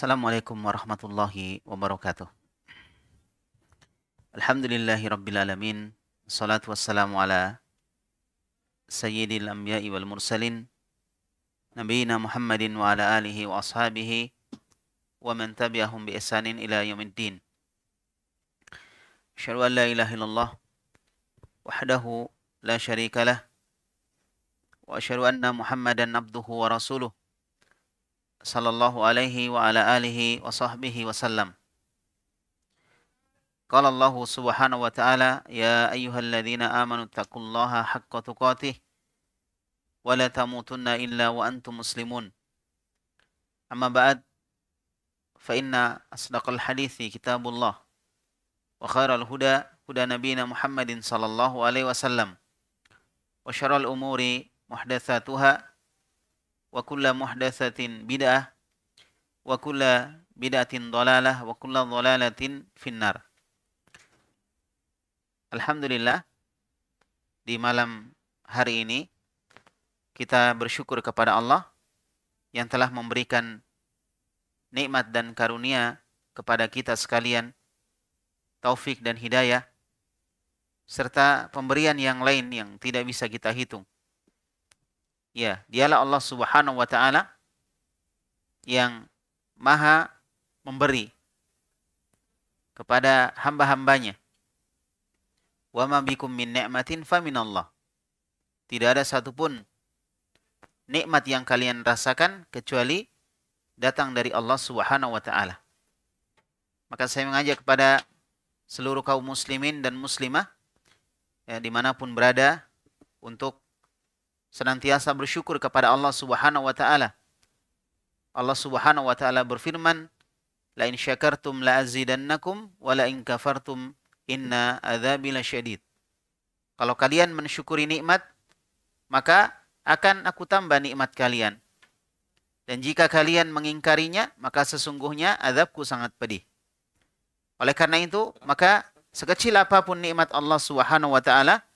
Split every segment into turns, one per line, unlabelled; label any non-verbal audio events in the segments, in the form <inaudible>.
السلام عليكم ورحمة الله وبركاته الحمد لله رب العالمين الصلاة والسلام على سيد الأنبياء والمرسلين نبينا محمد وعلى آله وأصحابه ومن تبعهم بإحسان إلى يوم الدين أشهد أن لا إله إلا الله وحده لا شريك له وأشهد أن محمدا عبده ورسوله صلى الله عليه وعلى آله وصحبه وسلم قال الله سبحانه وتعالى يا أيها الذين آمنوا اتقوا الله حق تقاته ولا تموتن إلا وأنتم مسلمون أما بعد فإن أصدق الحديث كتاب الله وخير الهدى هدى نبينا محمد صلى الله عليه وسلم وشر الأمور محدثاتها wa kulla muhdatsatin bid'ah wa kulla bid'atin dhalalah wa kulla dhalalatin finnar. Alhamdulillah di malam hari ini kita bersyukur kepada Allah yang telah memberikan nikmat dan karunia kepada kita sekalian taufik dan hidayah serta pemberian yang lain yang tidak bisa kita hitung. Ya, dialah Allah Subhanahu wa taala yang Maha memberi kepada hamba-hambanya. Wa ma bikum min ni'matin Allah. Tidak ada satupun nikmat yang kalian rasakan kecuali datang dari Allah Subhanahu wa taala. Maka saya mengajak kepada seluruh kaum muslimin dan muslimah ya, dimanapun berada untuk senantiasa bersyukur kepada Allah Subhanahu wa taala. Allah Subhanahu wa taala berfirman, "La in syakartum la azidannakum wa la in kafartum inna adzabi lasyadid." Kalau kalian mensyukuri nikmat, maka akan aku tambah nikmat kalian. Dan jika kalian mengingkarinya, maka sesungguhnya azabku sangat pedih. Oleh karena itu, maka sekecil apapun nikmat Allah Subhanahu wa taala,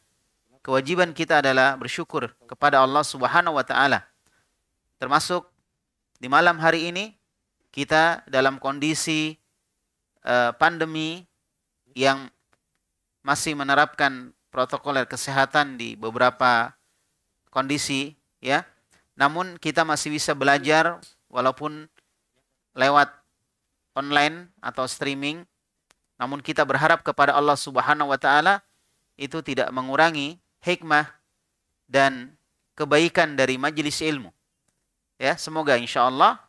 kewajiban kita adalah bersyukur kepada Allah Subhanahu wa taala. Termasuk di malam hari ini kita dalam kondisi eh, pandemi yang masih menerapkan protokol kesehatan di beberapa kondisi ya. Namun kita masih bisa belajar walaupun lewat online atau streaming. Namun kita berharap kepada Allah Subhanahu wa taala itu tidak mengurangi hikmah dan kebaikan dari majelis ilmu. Ya, semoga insya Allah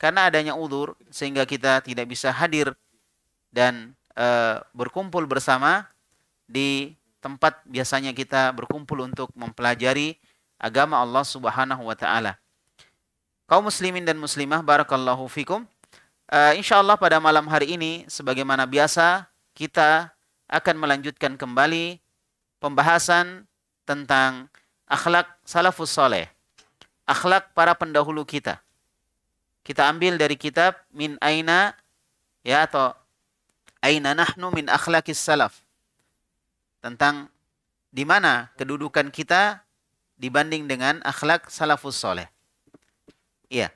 karena adanya udur sehingga kita tidak bisa hadir dan e, berkumpul bersama di tempat biasanya kita berkumpul untuk mempelajari agama Allah Subhanahu wa taala. Kaum muslimin dan muslimah barakallahu fikum. E, eh, insya Allah pada malam hari ini sebagaimana biasa kita akan melanjutkan kembali pembahasan tentang akhlak salafus soleh. Akhlak para pendahulu kita. Kita ambil dari kitab Min Aina ya atau Aina nahnu min akhlakis salaf. Tentang di mana kedudukan kita dibanding dengan akhlak salafus soleh. Iya.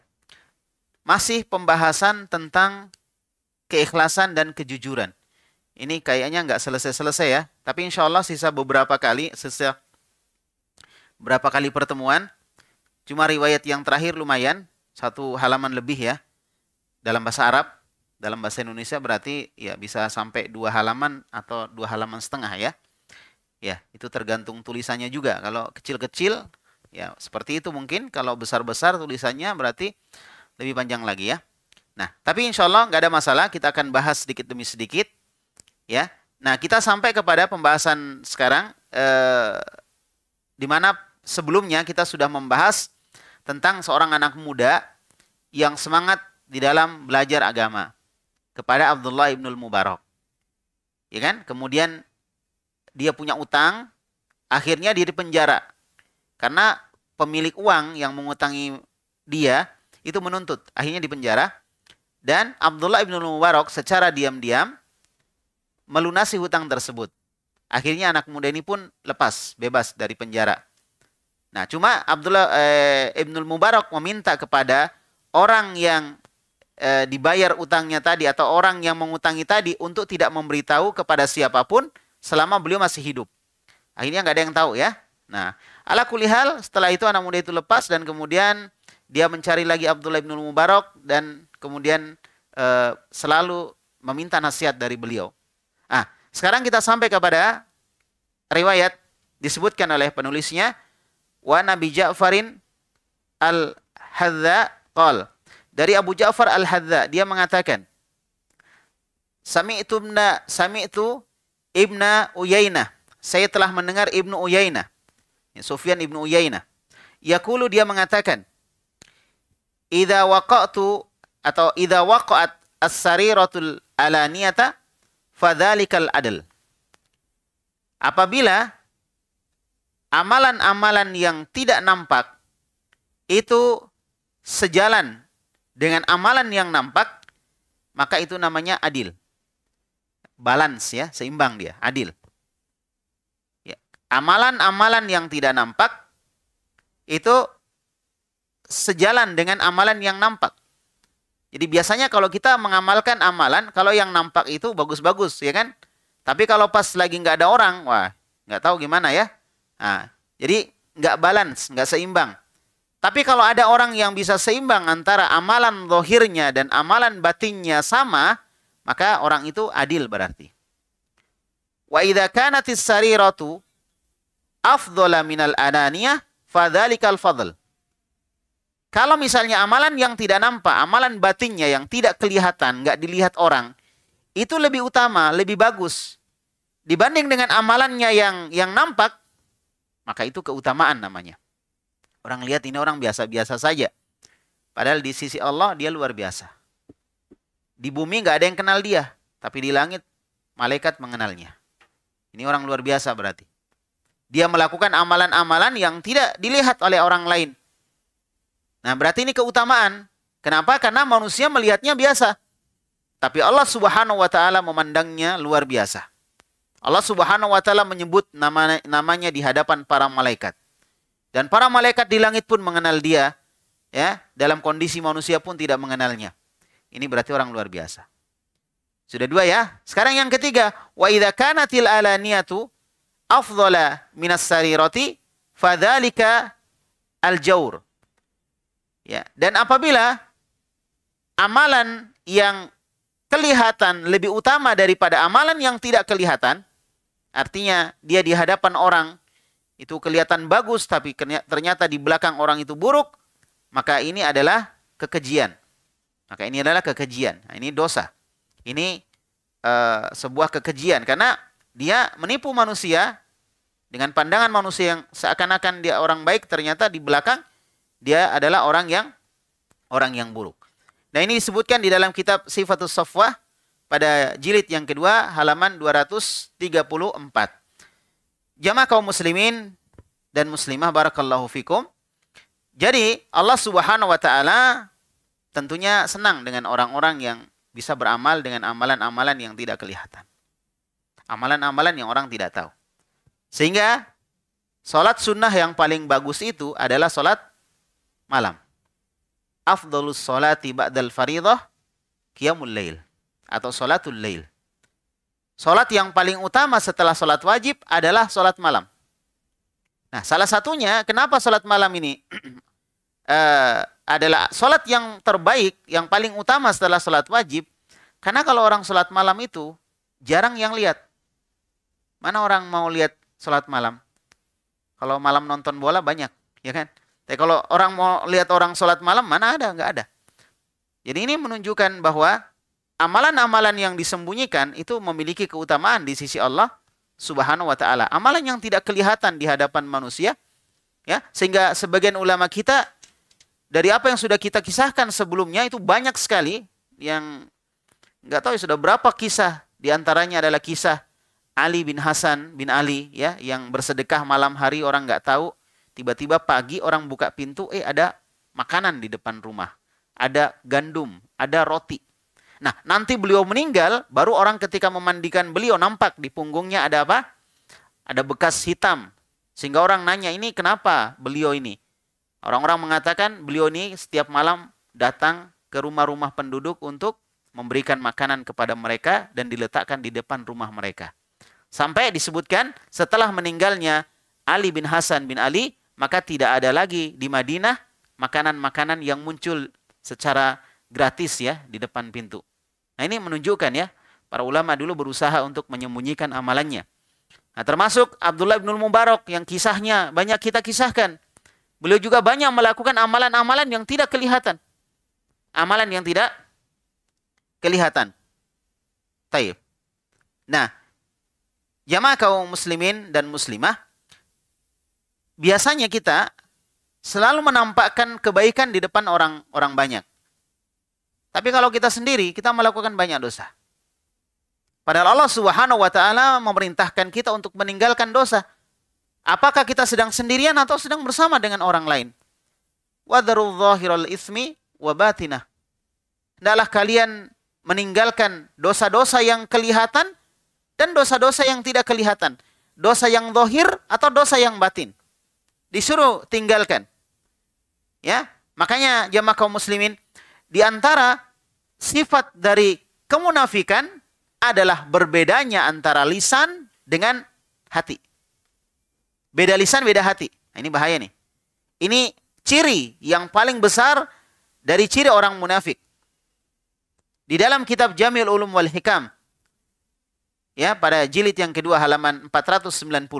Masih pembahasan tentang keikhlasan dan kejujuran. Ini kayaknya nggak selesai-selesai ya. Tapi insya Allah sisa beberapa kali, sisa berapa kali pertemuan. Cuma riwayat yang terakhir lumayan, satu halaman lebih ya. Dalam bahasa Arab, dalam bahasa Indonesia berarti ya bisa sampai dua halaman atau dua halaman setengah ya. Ya, itu tergantung tulisannya juga. Kalau kecil-kecil ya seperti itu mungkin. Kalau besar-besar tulisannya berarti lebih panjang lagi ya. Nah, tapi insya Allah nggak ada masalah. Kita akan bahas sedikit demi sedikit. Ya, nah kita sampai kepada pembahasan sekarang, eh, di mana sebelumnya kita sudah membahas tentang seorang anak muda yang semangat di dalam belajar agama kepada Abdullah ibnul Mubarak. Ya kan? Kemudian dia punya utang, akhirnya dia dipenjara. Karena pemilik uang yang mengutangi dia itu menuntut, akhirnya dipenjara. Dan Abdullah ibnul Mubarak secara diam-diam melunasi hutang tersebut. Akhirnya anak muda ini pun lepas, bebas dari penjara. Nah, cuma Abdullah eh, Ibnul Mubarak meminta kepada orang yang eh, dibayar utangnya tadi atau orang yang mengutangi tadi untuk tidak memberitahu kepada siapapun selama beliau masih hidup. Akhirnya nggak ada yang tahu ya. Nah, ala kulihal setelah itu anak muda itu lepas dan kemudian dia mencari lagi Abdullah Ibnul Mubarak dan kemudian eh, selalu meminta nasihat dari beliau. Ah, sekarang kita sampai kepada riwayat disebutkan oleh penulisnya wa Nabi Ja'farin Al-Hadza qal. Dari Abu Ja'far Al-Hadza dia mengatakan Sami'tu ibna sami'tu ibna Uyainah. Saya telah mendengar Ibnu Uyainah. Ya, Sufyan Ibnu Uyainah. Yakulu dia mengatakan Idza waqa'tu atau idza waqa'at as-sariratul alaniyata fadzalikal adl. Apabila amalan-amalan yang tidak nampak itu sejalan dengan amalan yang nampak, maka itu namanya adil. Balance ya, seimbang dia, adil. Ya, amalan-amalan yang tidak nampak itu sejalan dengan amalan yang nampak. Jadi biasanya kalau kita mengamalkan amalan, kalau yang nampak itu bagus-bagus, ya kan? Tapi kalau pas lagi nggak ada orang, wah, nggak tahu gimana ya. Nah, jadi nggak balance, nggak seimbang. Tapi kalau ada orang yang bisa seimbang antara amalan lohirnya dan amalan batinnya sama, maka orang itu adil berarti. Wa idza kanatis sariratu afdhala minal ananiyah fadzalikal fadl. Kalau misalnya amalan yang tidak nampak, amalan batinnya yang tidak kelihatan, nggak dilihat orang, itu lebih utama, lebih bagus dibanding dengan amalannya yang yang nampak, maka itu keutamaan namanya. Orang lihat ini orang biasa-biasa saja. Padahal di sisi Allah dia luar biasa. Di bumi nggak ada yang kenal dia, tapi di langit malaikat mengenalnya. Ini orang luar biasa berarti. Dia melakukan amalan-amalan yang tidak dilihat oleh orang lain. Nah, berarti ini keutamaan. Kenapa? Karena manusia melihatnya biasa. Tapi Allah Subhanahu wa taala memandangnya luar biasa. Allah Subhanahu wa taala menyebut nama namanya di hadapan para malaikat. Dan para malaikat di langit pun mengenal dia, ya, dalam kondisi manusia pun tidak mengenalnya. Ini berarti orang luar biasa. Sudah dua ya. Sekarang yang ketiga, wa idza kanatil alaniyatu afdhala minas sarirati fadzalika al Ya, dan apabila amalan yang kelihatan lebih utama daripada amalan yang tidak kelihatan, Artinya dia di hadapan orang itu kelihatan bagus tapi ternyata di belakang orang itu buruk, maka ini adalah kekejian. Maka ini adalah kekejian. Nah, ini dosa. Ini uh, sebuah kekejian karena dia menipu manusia dengan pandangan manusia yang seakan-akan dia orang baik ternyata di belakang dia adalah orang yang orang yang buruk. Nah ini disebutkan di dalam kitab Sifatul Safwah pada jilid yang kedua halaman 234. Jamaah kaum muslimin dan muslimah barakallahu fikum. Jadi Allah Subhanahu wa taala tentunya senang dengan orang-orang yang bisa beramal dengan amalan-amalan yang tidak kelihatan. Amalan-amalan yang orang tidak tahu. Sehingga salat sunnah yang paling bagus itu adalah salat malam. Afdhalus salati ba'dal faridah qiyamul lail atau solatul lail. Solat yang paling utama setelah solat wajib adalah solat malam. Nah, salah satunya kenapa solat malam ini <clears throat> eh, adalah solat yang terbaik, yang paling utama setelah solat wajib. Karena kalau orang solat malam itu jarang yang lihat. Mana orang mau lihat solat malam? Kalau malam nonton bola banyak, ya kan? Tapi kalau orang mau lihat orang solat malam, mana ada? Nggak ada. Jadi ini menunjukkan bahwa amalan-amalan yang disembunyikan itu memiliki keutamaan di sisi Allah Subhanahu wa taala. Amalan yang tidak kelihatan di hadapan manusia ya, sehingga sebagian ulama kita dari apa yang sudah kita kisahkan sebelumnya itu banyak sekali yang nggak tahu ya, sudah berapa kisah di antaranya adalah kisah Ali bin Hasan bin Ali ya yang bersedekah malam hari orang nggak tahu tiba-tiba pagi orang buka pintu eh ada makanan di depan rumah ada gandum ada roti Nah, nanti beliau meninggal, baru orang ketika memandikan beliau nampak di punggungnya ada apa? Ada bekas hitam. Sehingga orang nanya, ini kenapa beliau ini? Orang-orang mengatakan beliau ini setiap malam datang ke rumah-rumah penduduk untuk memberikan makanan kepada mereka dan diletakkan di depan rumah mereka. Sampai disebutkan setelah meninggalnya Ali bin Hasan bin Ali, maka tidak ada lagi di Madinah makanan-makanan yang muncul secara gratis ya di depan pintu. Nah ini menunjukkan ya, para ulama dulu berusaha untuk menyembunyikan amalannya. Nah termasuk Abdullah bin Mubarak yang kisahnya banyak kita kisahkan. Beliau juga banyak melakukan amalan-amalan yang tidak kelihatan. Amalan yang tidak kelihatan. Taib. Nah, jamaah kaum muslimin dan muslimah, biasanya kita selalu menampakkan kebaikan di depan orang-orang banyak. Tapi kalau kita sendiri, kita melakukan banyak dosa. Padahal Allah Subhanahu wa taala memerintahkan kita untuk meninggalkan dosa. Apakah kita sedang sendirian atau sedang bersama dengan orang lain? Wadharu dhahiral ismi wa batinah. Hendaklah kalian meninggalkan dosa-dosa yang kelihatan dan dosa-dosa yang tidak kelihatan. Dosa yang dohir atau dosa yang batin. Disuruh tinggalkan. Ya, makanya jamaah kaum muslimin di antara sifat dari kemunafikan adalah berbedanya antara lisan dengan hati. Beda lisan, beda hati. Nah, ini bahaya nih. Ini ciri yang paling besar dari ciri orang munafik. Di dalam kitab Jamil Ulum wal Hikam ya pada jilid yang kedua halaman 490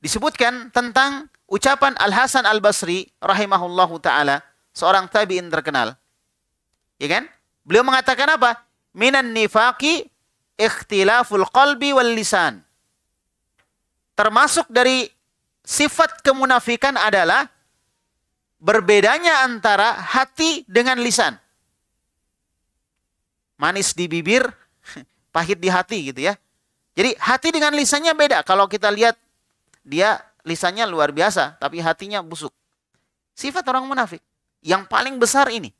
disebutkan tentang ucapan Al Hasan Al Basri rahimahullahu taala, seorang tabi'in terkenal. Ya kan? Beliau mengatakan apa? Minan nifaki ikhtilaful qalbi wal lisan. Termasuk dari sifat kemunafikan adalah berbedanya antara hati dengan lisan. Manis di bibir, <laughs> pahit di hati gitu ya. Jadi hati dengan lisannya beda. Kalau kita lihat dia lisannya luar biasa, tapi hatinya busuk. Sifat orang munafik yang paling besar ini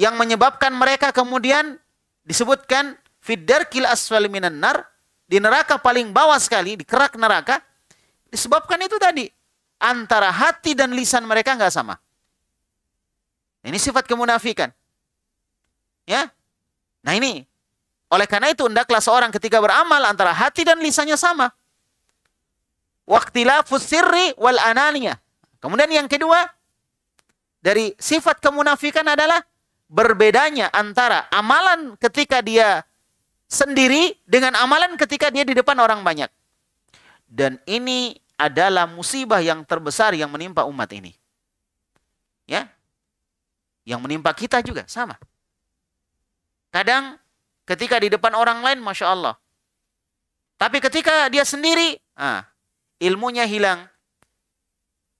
yang menyebabkan mereka kemudian disebutkan fidarkil asfal minan nar di neraka paling bawah sekali di kerak neraka disebabkan itu tadi antara hati dan lisan mereka nggak sama. Ini sifat kemunafikan. Ya. Nah ini oleh karena itu hendaklah seorang ketika beramal antara hati dan lisannya sama. Waktila fusiri wal ananya. Kemudian yang kedua dari sifat kemunafikan adalah berbedanya antara amalan ketika dia sendiri dengan amalan ketika dia di depan orang banyak. Dan ini adalah musibah yang terbesar yang menimpa umat ini. Ya. Yang menimpa kita juga sama. Kadang ketika di depan orang lain Masya Allah. Tapi ketika dia sendiri, ah, ilmunya hilang.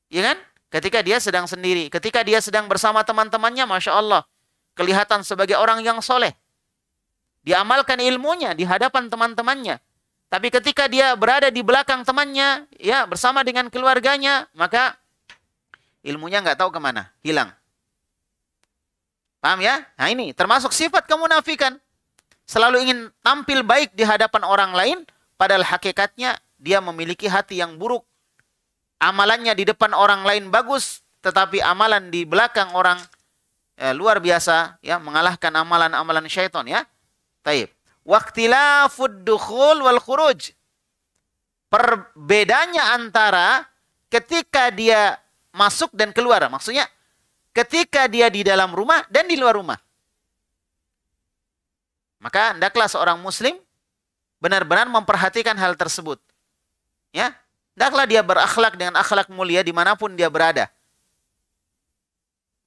Ya kan? Ketika dia sedang sendiri, ketika dia sedang bersama teman-temannya, Masya Allah kelihatan sebagai orang yang soleh. Diamalkan ilmunya di hadapan teman-temannya. Tapi ketika dia berada di belakang temannya, ya bersama dengan keluarganya, maka ilmunya nggak tahu kemana, hilang. Paham ya? Nah ini termasuk sifat kemunafikan. Selalu ingin tampil baik di hadapan orang lain, padahal hakikatnya dia memiliki hati yang buruk. Amalannya di depan orang lain bagus, tetapi amalan di belakang orang eh, luar biasa ya mengalahkan amalan-amalan syaitan ya. Taib. Waktilafud dukhul wal khuruj. Perbedaannya antara ketika dia masuk dan keluar. Maksudnya ketika dia di dalam rumah dan di luar rumah. Maka hendaklah seorang muslim benar-benar memperhatikan hal tersebut. Ya, hendaklah dia berakhlak dengan akhlak mulia dimanapun dia berada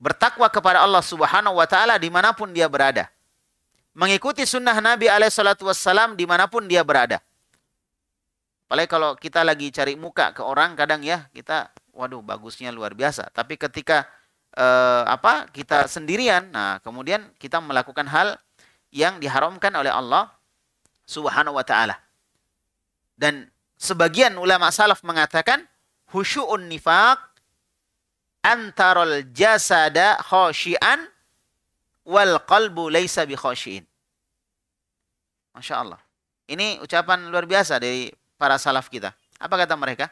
bertakwa kepada Allah Subhanahu wa taala dimanapun dia berada. Mengikuti sunnah Nabi alaihissalatu wassalam dimanapun dia berada. Apalagi kalau kita lagi cari muka ke orang kadang ya kita waduh bagusnya luar biasa. Tapi ketika eh, apa kita sendirian, nah kemudian kita melakukan hal yang diharamkan oleh Allah Subhanahu wa taala. Dan sebagian ulama salaf mengatakan husyu'un nifaq antarol jasada khosyian wal qalbu laisa bi khosyin. Masya Allah. Ini ucapan luar biasa dari para salaf kita. Apa kata mereka?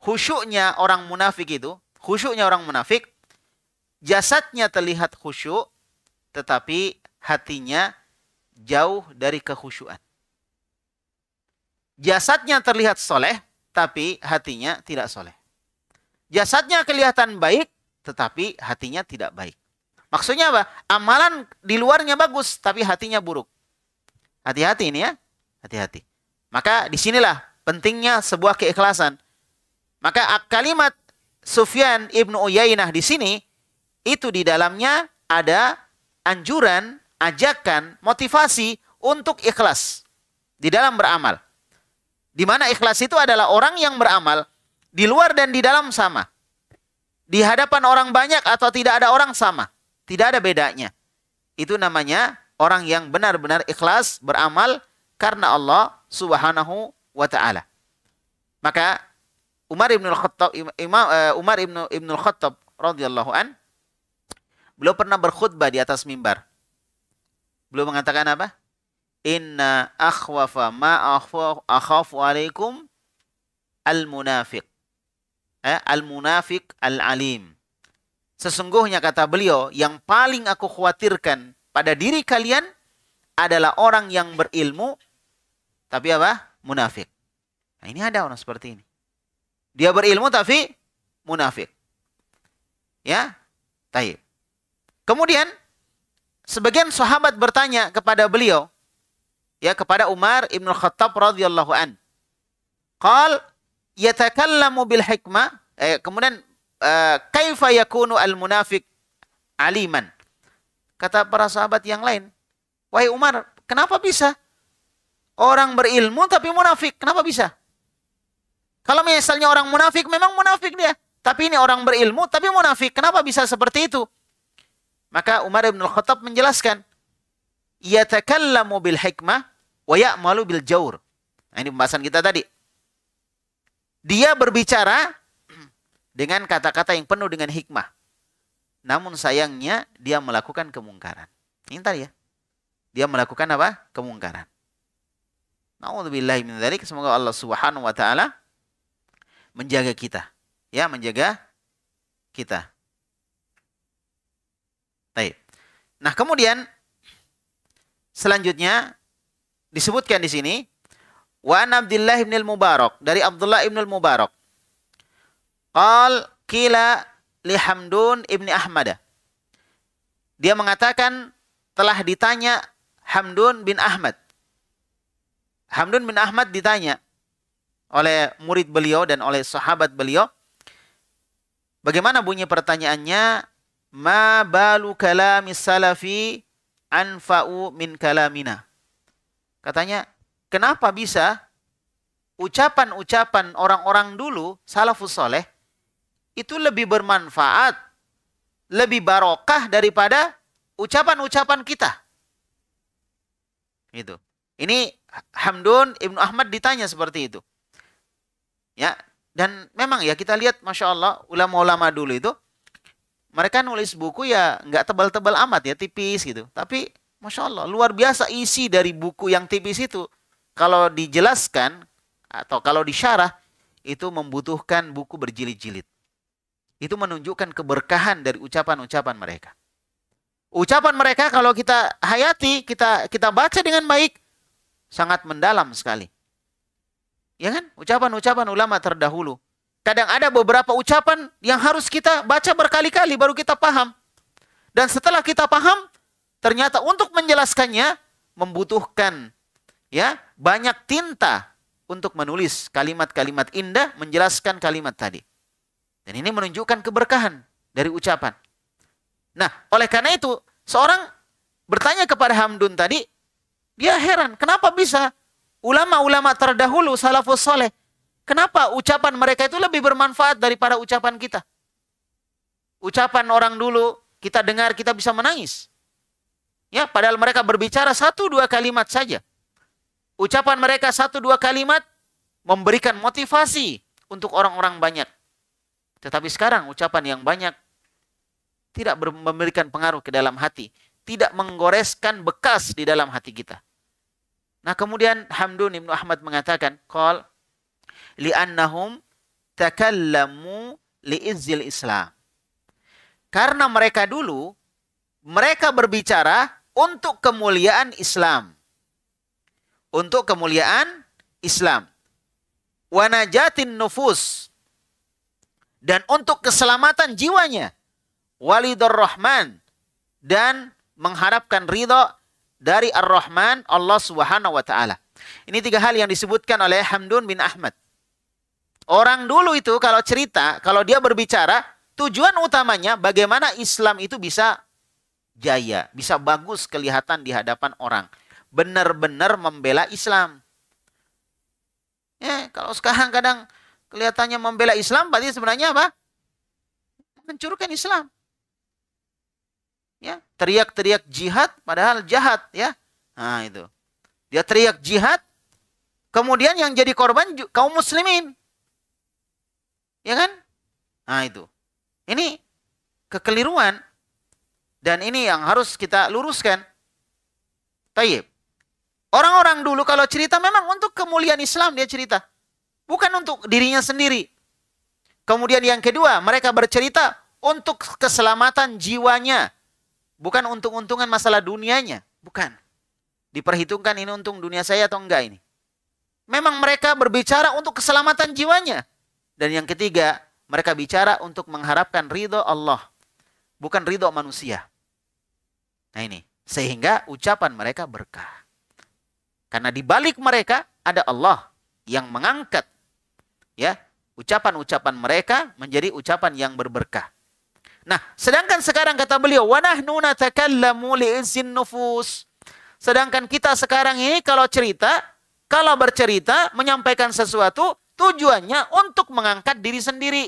Khusyuknya orang munafik itu, khusyuknya orang munafik, jasadnya terlihat khusyuk, tetapi hatinya jauh dari kekhusyuan. Jasadnya terlihat soleh, tapi hatinya tidak soleh. Jasadnya kelihatan baik, tetapi hatinya tidak baik. Maksudnya apa? Amalan di luarnya bagus, tapi hatinya buruk. Hati-hati ini ya. Hati-hati. Maka disinilah pentingnya sebuah keikhlasan. Maka kalimat Sufyan ibnu Uyainah di sini itu di dalamnya ada anjuran, ajakan, motivasi untuk ikhlas di dalam beramal. Di mana ikhlas itu adalah orang yang beramal di luar dan di dalam sama. Di hadapan orang banyak atau tidak ada orang sama. Tidak ada bedanya. Itu namanya orang yang benar-benar ikhlas beramal karena Allah Subhanahu wa taala. Maka Umar ibn Khattab Imam eh, Umar ibn ibn Khattab radhiyallahu an beliau pernah berkhutbah di atas mimbar. Beliau mengatakan apa? Inna akhwafa ma akhwafu alaikum al-munafiq eh, al munafik al-alim. Sesungguhnya kata beliau, yang paling aku khawatirkan pada diri kalian adalah orang yang berilmu tapi apa? Munafik. Nah, ini ada orang seperti ini. Dia berilmu tapi munafik. Ya? Taib. Kemudian sebagian sahabat bertanya kepada beliau, ya kepada Umar ibnu Khattab radhiyallahu an yatakallamu bil hikmah eh, kemudian eh, kaifa yakunu al munafik aliman kata para sahabat yang lain wahai Umar kenapa bisa orang berilmu tapi munafik kenapa bisa kalau misalnya orang munafik memang munafik dia tapi ini orang berilmu tapi munafik kenapa bisa seperti itu maka Umar bin Khattab menjelaskan yatakallamu bil hikmah wa ya'malu bil jawr nah, ini pembahasan kita tadi dia berbicara dengan kata-kata yang penuh dengan hikmah. Namun sayangnya dia melakukan kemungkaran. Ini tadi ya. Dia melakukan apa? Kemungkaran. Nauzubillahi min dzalik. Semoga Allah Subhanahu wa taala menjaga kita. Ya, menjaga kita. Baik. Nah, kemudian selanjutnya disebutkan di sini Wa an Abdullah ibn al-Mubarak dari Abdullah ibn al-Mubarak. Qal kila li Hamdun ibn Ahmad. Dia mengatakan telah ditanya Hamdun bin Ahmad. Hamdun bin Ahmad ditanya oleh murid beliau dan oleh sahabat beliau Bagaimana bunyi pertanyaannya? Ma balu kalamis salafi anfa'u min kalamina. Katanya, Kenapa bisa ucapan-ucapan orang-orang dulu salafus soleh itu lebih bermanfaat, lebih barokah daripada ucapan-ucapan kita. Itu. Ini Hamdun Ibnu Ahmad ditanya seperti itu. Ya, dan memang ya kita lihat Masya Allah ulama-ulama dulu itu mereka nulis buku ya nggak tebal-tebal amat ya tipis gitu. Tapi Masya Allah luar biasa isi dari buku yang tipis itu kalau dijelaskan atau kalau disyarah itu membutuhkan buku berjilid-jilid. Itu menunjukkan keberkahan dari ucapan-ucapan mereka. Ucapan mereka kalau kita hayati, kita kita baca dengan baik sangat mendalam sekali. Ya kan? Ucapan-ucapan ulama terdahulu. Kadang ada beberapa ucapan yang harus kita baca berkali-kali baru kita paham. Dan setelah kita paham, ternyata untuk menjelaskannya membutuhkan ya banyak tinta untuk menulis kalimat-kalimat indah menjelaskan kalimat tadi. Dan ini menunjukkan keberkahan dari ucapan. Nah, oleh karena itu seorang bertanya kepada Hamdun tadi, dia heran kenapa bisa ulama-ulama terdahulu salafus soleh, kenapa ucapan mereka itu lebih bermanfaat daripada ucapan kita. Ucapan orang dulu kita dengar kita bisa menangis. Ya, padahal mereka berbicara satu dua kalimat saja. Ucapan mereka satu dua kalimat memberikan motivasi untuk orang-orang banyak. Tetapi sekarang ucapan yang banyak tidak memberikan pengaruh ke dalam hati, tidak menggoreskan bekas di dalam hati kita. Nah, kemudian Hamdun Ibnu Ahmad mengatakan, "Qal li'annahum takallamu li'izzil Islam." Karena mereka dulu mereka berbicara untuk kemuliaan Islam untuk kemuliaan Islam. Wanajatin nufus dan untuk keselamatan jiwanya. walidur Rahman dan mengharapkan ridho dari Ar-Rahman Allah Subhanahu wa taala. Ini tiga hal yang disebutkan oleh Hamdun bin Ahmad. Orang dulu itu kalau cerita, kalau dia berbicara, tujuan utamanya bagaimana Islam itu bisa jaya, bisa bagus kelihatan di hadapan orang benar-benar membela Islam. Ya, kalau sekarang kadang kelihatannya membela Islam, berarti sebenarnya apa? Mencurugkan Islam. Ya, teriak-teriak jihad, padahal jahat, ya. Nah, itu. Dia teriak jihad, kemudian yang jadi korban kaum muslimin. Ya kan? Nah, itu. Ini kekeliruan dan ini yang harus kita luruskan. Tayyib. Orang-orang dulu kalau cerita memang untuk kemuliaan Islam dia cerita. Bukan untuk dirinya sendiri. Kemudian yang kedua, mereka bercerita untuk keselamatan jiwanya. Bukan untung-untungan masalah dunianya. Bukan. Diperhitungkan ini untung dunia saya atau enggak ini. Memang mereka berbicara untuk keselamatan jiwanya. Dan yang ketiga, mereka bicara untuk mengharapkan ridho Allah, bukan ridho manusia. Nah ini, sehingga ucapan mereka berkah. Karena di balik mereka ada Allah yang mengangkat ya ucapan-ucapan mereka menjadi ucapan yang berberkah. Nah, sedangkan sekarang kata beliau, wanah nahnu natakallamu li'izin nufus." Sedangkan kita sekarang ini kalau cerita, kalau bercerita, menyampaikan sesuatu, tujuannya untuk mengangkat diri sendiri.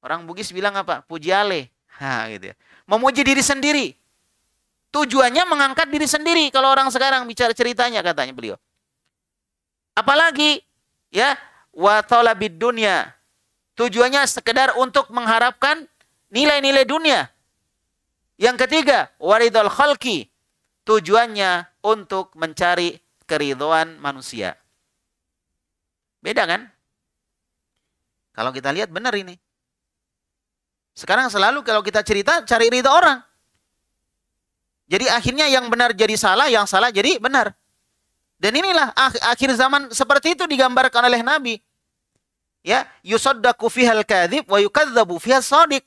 Orang Bugis bilang apa? Puji ale. <laughs> Ha, gitu ya. Memuji diri sendiri. Tujuannya mengangkat diri sendiri kalau orang sekarang bicara ceritanya katanya beliau. Apalagi ya wa talabid dunya. Tujuannya sekedar untuk mengharapkan nilai-nilai dunia. Yang ketiga, waridul khalqi. Tujuannya untuk mencari keridoan manusia. Beda kan? Kalau kita lihat benar ini. Sekarang selalu kalau kita cerita cari ridho orang. Jadi akhirnya yang benar jadi salah, yang salah jadi benar. Dan inilah ah, akhir zaman seperti itu digambarkan oleh Nabi. Ya, yusaddaqu fihal kadzib wa yukadzabu fihas sadiq.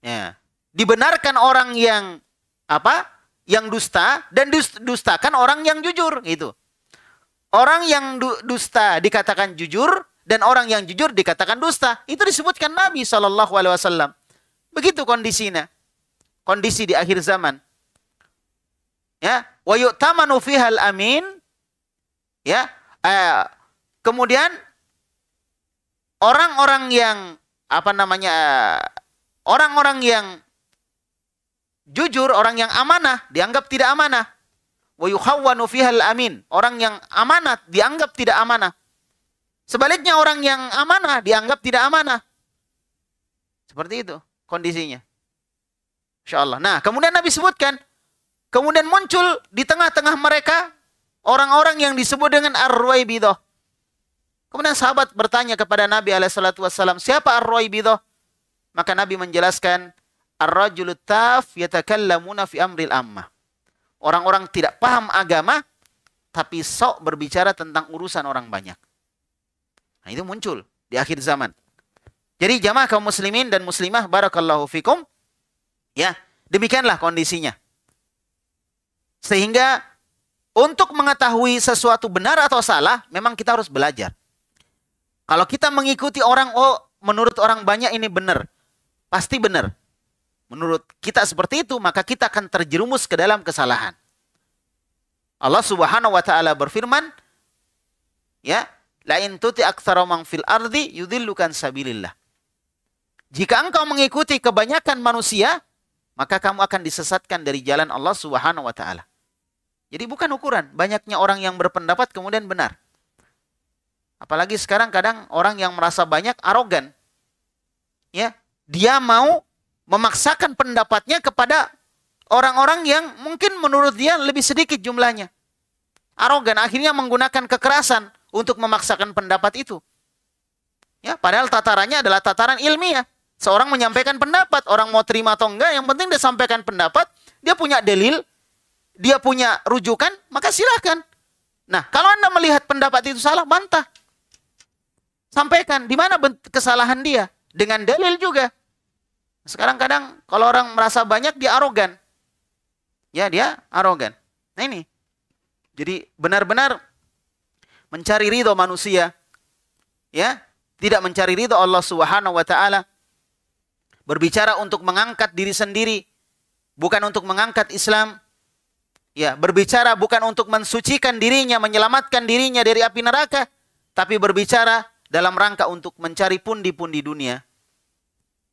Ya. Dibenarkan orang yang apa? Yang dusta dan dustakan orang yang jujur gitu. Orang yang dusta dikatakan jujur dan orang yang jujur dikatakan dusta. Itu disebutkan Nabi saw. Begitu kondisinya. Kondisi di akhir zaman ya wa yu'tamanu al amin ya eh, kemudian orang-orang yang apa namanya eh, orang-orang yang jujur orang yang amanah dianggap tidak amanah wa yukhawwanu al amin orang yang amanat dianggap tidak amanah sebaliknya orang yang amanah dianggap tidak amanah seperti itu kondisinya Allah. nah kemudian nabi sebutkan Kemudian muncul di tengah-tengah mereka orang-orang yang disebut dengan Ar-Ruwaibidah. Kemudian sahabat bertanya kepada Nabi alaihissalam, siapa Ar-Ruwaibidah? Maka Nabi menjelaskan, Ar-rajulu taf yatakallamuna fi amril amma. Orang-orang tidak paham agama, tapi sok berbicara tentang urusan orang banyak. Nah itu muncul di akhir zaman. Jadi jamaah kaum muslimin dan muslimah barakallahu fikum. Ya, demikianlah kondisinya. Sehingga untuk mengetahui sesuatu benar atau salah, memang kita harus belajar. Kalau kita mengikuti orang, oh menurut orang banyak ini benar. Pasti benar. Menurut kita seperti itu, maka kita akan terjerumus ke dalam kesalahan. Allah Subhanahu wa taala berfirman, ya, lain tuti aktsara man fil ardi yudilukan sabilillah. Jika engkau mengikuti kebanyakan manusia, maka kamu akan disesatkan dari jalan Allah Subhanahu wa taala. Jadi bukan ukuran banyaknya orang yang berpendapat kemudian benar. Apalagi sekarang kadang orang yang merasa banyak arogan. Ya, dia mau memaksakan pendapatnya kepada orang-orang yang mungkin menurut dia lebih sedikit jumlahnya. Arogan akhirnya menggunakan kekerasan untuk memaksakan pendapat itu. Ya, padahal tatarannya adalah tataran ilmiah. Seorang menyampaikan pendapat, orang mau terima atau enggak, yang penting dia sampaikan pendapat, dia punya dalil, dia punya rujukan, maka silahkan. Nah, kalau Anda melihat pendapat itu salah, bantah. Sampaikan di mana kesalahan dia dengan dalil juga. Sekarang kadang kalau orang merasa banyak dia arogan. Ya, dia arogan. Nah ini. Jadi benar-benar mencari ridho manusia. Ya, tidak mencari ridho Allah Subhanahu wa taala. Berbicara untuk mengangkat diri sendiri, bukan untuk mengangkat Islam, Ya, berbicara bukan untuk mensucikan dirinya, menyelamatkan dirinya dari api neraka, tapi berbicara dalam rangka untuk mencari pundi-pundi dunia.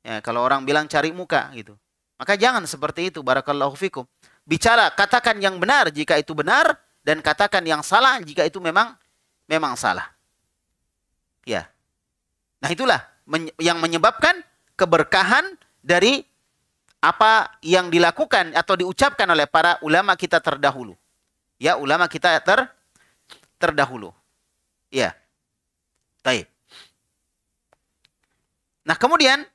Ya, kalau orang bilang cari muka gitu. Maka jangan seperti itu, barakallahu fikum. Bicara, katakan yang benar jika itu benar dan katakan yang salah jika itu memang memang salah. Ya. Nah, itulah yang menyebabkan keberkahan dari apa yang dilakukan atau diucapkan oleh para ulama kita terdahulu. Ya, ulama kita ter terdahulu. Ya. Baik. Nah, kemudian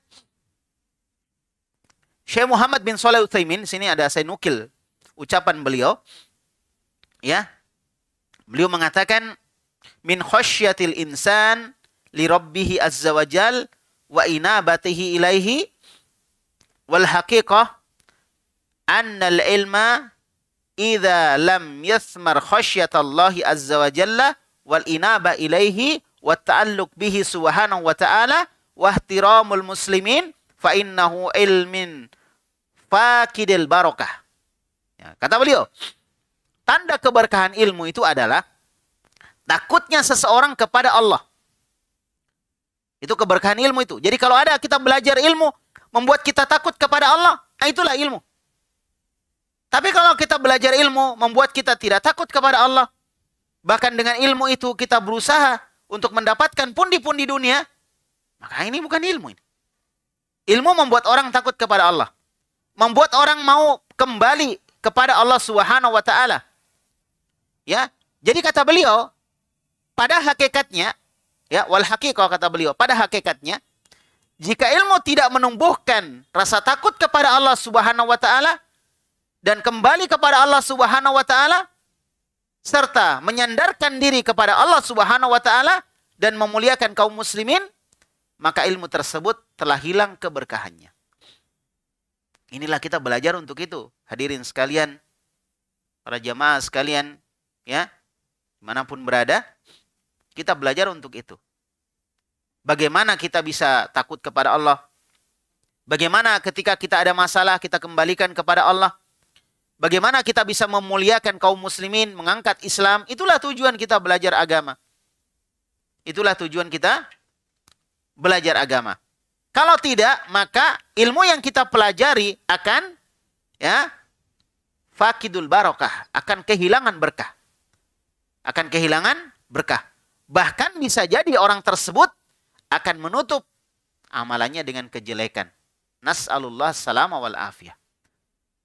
Syekh Muhammad bin Shalih Utsaimin, sini ada saya nukil ucapan beliau. Ya. Beliau mengatakan min khasyatil insan li rabbih azza wajal wa inabatihi ilaihi wal haqiqah anna al ilma idza lam yasmar khasyatallahi azza wa jalla wal inaba ilaihi wa ta'alluq bihi subhanahu wa ta'ala wa ihtiramul muslimin fa innahu ilmin faqidil barakah Ya, kata beliau, tanda keberkahan ilmu itu adalah takutnya seseorang kepada Allah. Itu keberkahan ilmu itu. Jadi kalau ada kita belajar ilmu, membuat kita takut kepada Allah. Nah, itulah ilmu. Tapi kalau kita belajar ilmu membuat kita tidak takut kepada Allah, bahkan dengan ilmu itu kita berusaha untuk mendapatkan pundi-pundi dunia, maka ini bukan ilmu ini. Ilmu membuat orang takut kepada Allah. Membuat orang mau kembali kepada Allah Subhanahu wa taala. Ya. Jadi kata beliau, pada hakikatnya, ya, wal kata beliau, pada hakikatnya jika ilmu tidak menumbuhkan rasa takut kepada Allah Subhanahu wa taala dan kembali kepada Allah Subhanahu wa taala serta menyandarkan diri kepada Allah Subhanahu wa taala dan memuliakan kaum muslimin, maka ilmu tersebut telah hilang keberkahannya. Inilah kita belajar untuk itu. Hadirin sekalian, para jamaah sekalian, ya, dimanapun berada, kita belajar untuk itu. Bagaimana kita bisa takut kepada Allah? Bagaimana ketika kita ada masalah kita kembalikan kepada Allah? Bagaimana kita bisa memuliakan kaum muslimin, mengangkat Islam? Itulah tujuan kita belajar agama. Itulah tujuan kita belajar agama. Kalau tidak, maka ilmu yang kita pelajari akan ya fakidul barokah, akan kehilangan berkah. Akan kehilangan berkah. Bahkan bisa jadi orang tersebut akan menutup amalannya dengan kejelekan. Nas'alullah salama wal afiyah.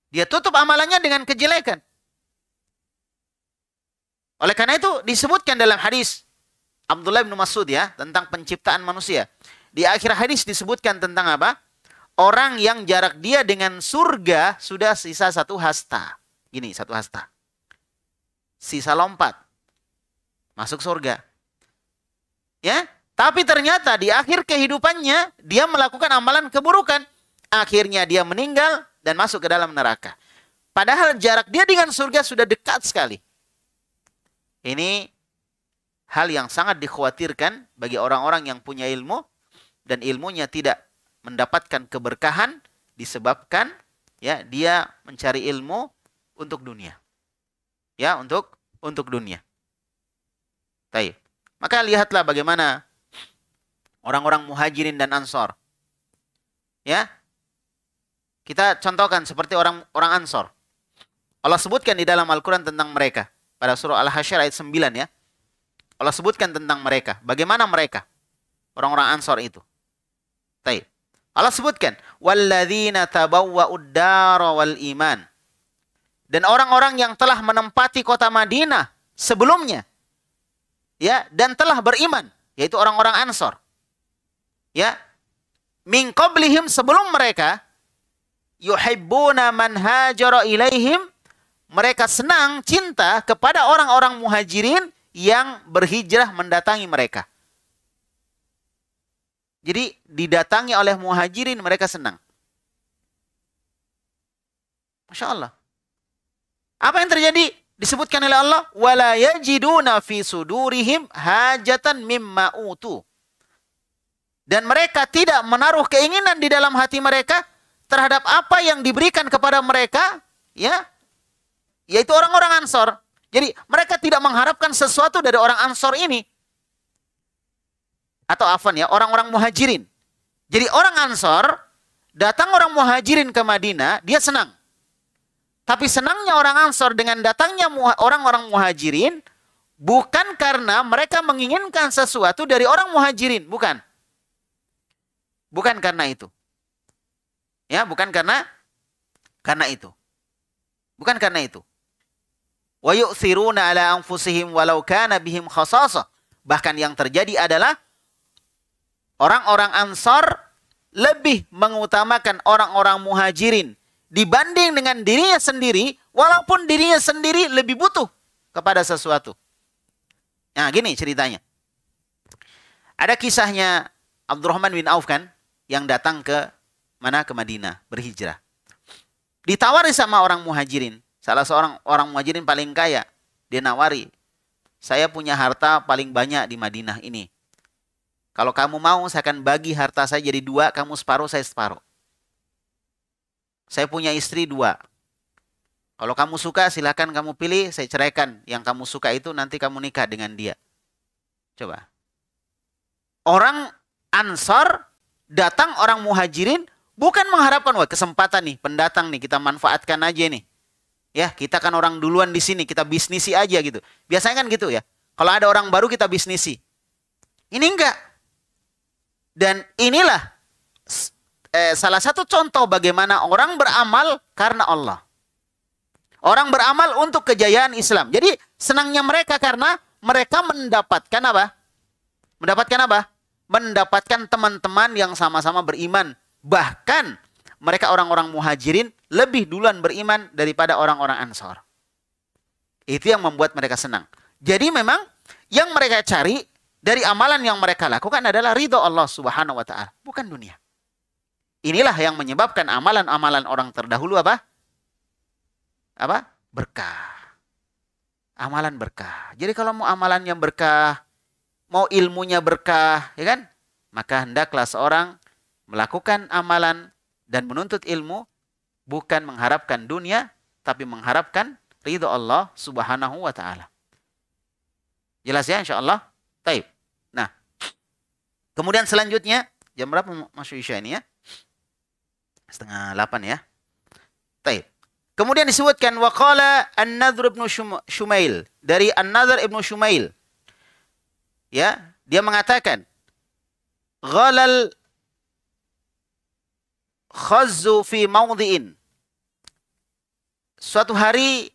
Dia tutup amalannya dengan kejelekan. Oleh karena itu disebutkan dalam hadis Abdullah bin Mas'ud ya tentang penciptaan manusia. Di akhir hadis disebutkan tentang apa? Orang yang jarak dia dengan surga sudah sisa satu hasta. Gini, satu hasta. Sisa lompat. Masuk surga. Ya? Tapi ternyata di akhir kehidupannya dia melakukan amalan keburukan. Akhirnya dia meninggal dan masuk ke dalam neraka. Padahal jarak dia dengan surga sudah dekat sekali. Ini hal yang sangat dikhawatirkan bagi orang-orang yang punya ilmu dan ilmunya tidak mendapatkan keberkahan disebabkan ya dia mencari ilmu untuk dunia. Ya, untuk untuk dunia. Baik. Maka lihatlah bagaimana orang-orang muhajirin dan ansor. Ya, kita contohkan seperti orang orang ansor. Allah sebutkan di dalam Al-Quran tentang mereka. Pada surah Al-Hasyr ayat 9 ya. Allah sebutkan tentang mereka. Bagaimana mereka? Orang-orang ansor itu. Baik. Allah sebutkan. Walladzina tabawwa'ud dara wal iman. Dan orang-orang yang telah menempati kota Madinah sebelumnya. Ya, dan telah beriman. Yaitu orang-orang ansor ya min qablihim sebelum mereka yuhibbuna man hajara ilaihim mereka senang cinta kepada orang-orang muhajirin yang berhijrah mendatangi mereka. Jadi didatangi oleh muhajirin mereka senang. Masya Allah. Apa yang terjadi? Disebutkan oleh Allah, wala yajiduna fi sudurihim hajatan mimma utu dan mereka tidak menaruh keinginan di dalam hati mereka terhadap apa yang diberikan kepada mereka, ya, yaitu orang-orang Ansor. Jadi mereka tidak mengharapkan sesuatu dari orang Ansor ini atau afan ya, orang-orang Muhajirin. Jadi orang Ansor datang orang Muhajirin ke Madinah, dia senang. Tapi senangnya orang Ansor dengan datangnya orang-orang Muhajirin bukan karena mereka menginginkan sesuatu dari orang Muhajirin, bukan. Bukan karena itu. Ya, bukan karena karena itu. Bukan karena itu. Wa yu'thiruna ala anfusihim walau kana bihim khasasah. Bahkan yang terjadi adalah orang-orang Ansar lebih mengutamakan orang-orang Muhajirin dibanding dengan dirinya sendiri walaupun dirinya sendiri lebih butuh kepada sesuatu. Nah, gini ceritanya. Ada kisahnya Abdurrahman bin Auf kan? yang datang ke mana ke Madinah berhijrah. Ditawari sama orang muhajirin, salah seorang orang muhajirin paling kaya, dia nawari, saya punya harta paling banyak di Madinah ini. Kalau kamu mau, saya akan bagi harta saya jadi dua, kamu separuh, saya separuh. Saya punya istri dua. Kalau kamu suka, silahkan kamu pilih, saya ceraikan. Yang kamu suka itu nanti kamu nikah dengan dia. Coba. Orang ansor datang orang muhajirin bukan mengharapkan wah kesempatan nih pendatang nih kita manfaatkan aja nih. Ya, kita kan orang duluan di sini, kita bisnisi aja gitu. Biasanya kan gitu ya. Kalau ada orang baru kita bisnisi. Ini enggak. Dan inilah eh, salah satu contoh bagaimana orang beramal karena Allah. Orang beramal untuk kejayaan Islam. Jadi senangnya mereka karena mereka mendapatkan apa? Mendapatkan apa? mendapatkan teman-teman yang sama-sama beriman. Bahkan mereka orang-orang muhajirin lebih duluan beriman daripada orang-orang ansor. Itu yang membuat mereka senang. Jadi memang yang mereka cari dari amalan yang mereka lakukan adalah ridho Allah subhanahu wa ta'ala. Bukan dunia. Inilah yang menyebabkan amalan-amalan orang terdahulu apa? Apa? Berkah. Amalan berkah. Jadi kalau mau amalan yang berkah, mau ilmunya berkah, ya kan? Maka hendaklah seorang melakukan amalan dan menuntut ilmu bukan mengharapkan dunia tapi mengharapkan ridho Allah Subhanahu wa taala. Jelas ya insyaallah? Taib. Nah, kemudian selanjutnya jam berapa masuk Isya ini ya? Setengah 8 ya. Taib. Kemudian disebutkan waqala An-Nadhr ibn Shumail dari An-Nadhr ibn Shumail ya dia mengatakan ghalal khazu fi mawdhi'in suatu hari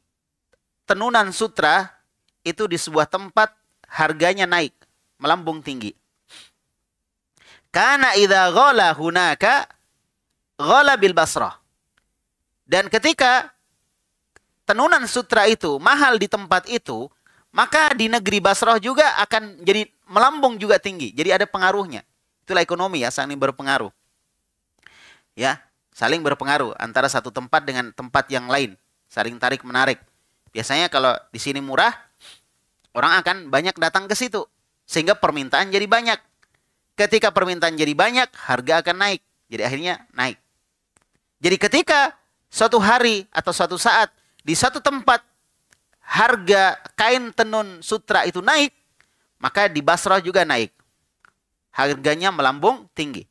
tenunan sutra itu di sebuah tempat harganya naik melambung tinggi karena idza ghala hunaka ghala bil basrah dan ketika tenunan sutra itu mahal di tempat itu maka di negeri Basrah juga akan jadi melambung juga tinggi. Jadi ada pengaruhnya. Itulah ekonomi ya, saling berpengaruh. Ya, saling berpengaruh antara satu tempat dengan tempat yang lain. Saling tarik menarik. Biasanya kalau di sini murah, orang akan banyak datang ke situ. Sehingga permintaan jadi banyak. Ketika permintaan jadi banyak, harga akan naik. Jadi akhirnya naik. Jadi ketika suatu hari atau suatu saat di satu tempat harga kain tenun sutra itu naik, maka di Basrah juga naik. Harganya melambung tinggi.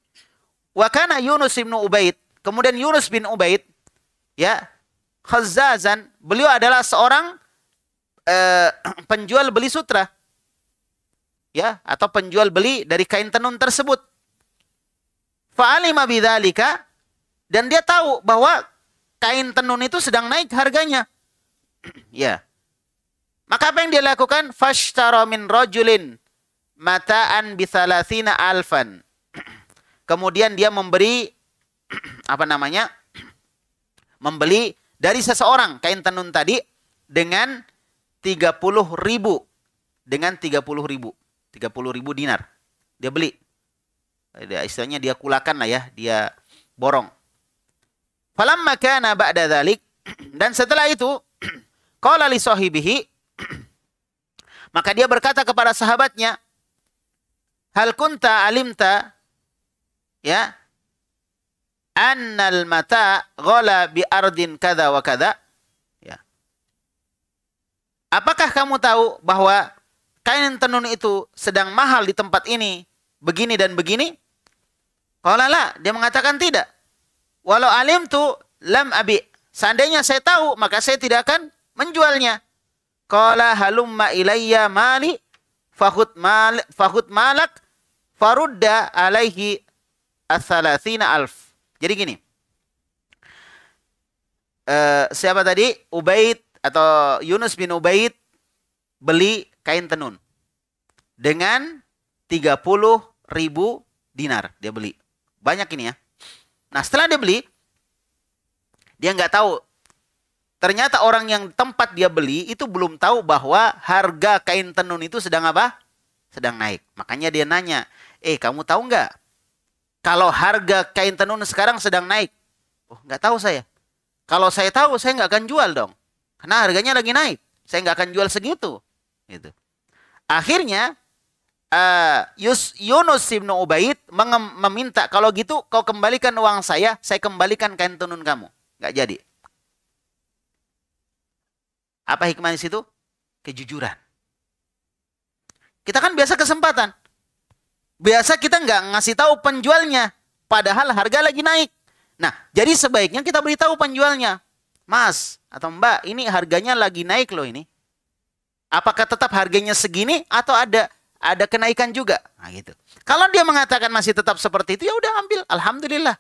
Wakana Yunus bin Ubaid, kemudian Yunus bin Ubaid, ya, Khazazan, beliau adalah seorang eh, <clears throat> penjual beli sutra. Ya, atau penjual beli dari kain tenun tersebut. Fa'alima bidzalika dan dia tahu bahwa kain tenun itu sedang naik harganya. <clears throat> ya. Maka apa yang dia lakukan? Fashtara min rajulin mata'an bisalasina alfan. <clears throat> Kemudian dia memberi <clears throat> apa namanya? <clears throat> Membeli dari seseorang kain tenun tadi dengan 30 ribu. Dengan 30 ribu. 30 ribu dinar. Dia beli. Istilahnya dia kulakan lah ya. Dia borong. Falamma kana ba'da dhalik. Dan setelah itu. Qala li sahibihi maka dia berkata kepada sahabatnya, "Hal kunta alimta ya annal mata ghala bi ardin kada wa kada?" Ya. Apakah kamu tahu bahwa kain tenun itu sedang mahal di tempat ini, begini dan begini? Qala dia mengatakan tidak. Walau alim tu lam abi. Seandainya saya tahu, maka saya tidak akan menjualnya. Qala halumma ilayya mali fakut mal fahut malak farudda alaihi asalasina alf. Jadi gini. Uh, siapa tadi? Ubaid atau Yunus bin Ubaid beli kain tenun dengan 30 ribu dinar dia beli. Banyak ini ya. Nah setelah dia beli, dia nggak tahu Ternyata orang yang tempat dia beli itu belum tahu bahwa harga kain tenun itu sedang apa? Sedang naik. Makanya dia nanya, eh kamu tahu nggak? Kalau harga kain tenun sekarang sedang naik. Oh nggak tahu saya. Kalau saya tahu saya nggak akan jual dong. Karena harganya lagi naik. Saya nggak akan jual segitu. Gitu. Akhirnya uh, Yunus ibn Ubaid meminta kalau gitu kau kembalikan uang saya, saya kembalikan kain tenun kamu. Nggak jadi. Apa hikmahnya situ? Kejujuran. Kita kan biasa kesempatan. Biasa kita nggak ngasih tahu penjualnya. Padahal harga lagi naik. Nah, jadi sebaiknya kita beritahu penjualnya. Mas atau mbak, ini harganya lagi naik loh ini. Apakah tetap harganya segini atau ada ada kenaikan juga? Nah, gitu. Kalau dia mengatakan masih tetap seperti itu, ya udah ambil. Alhamdulillah.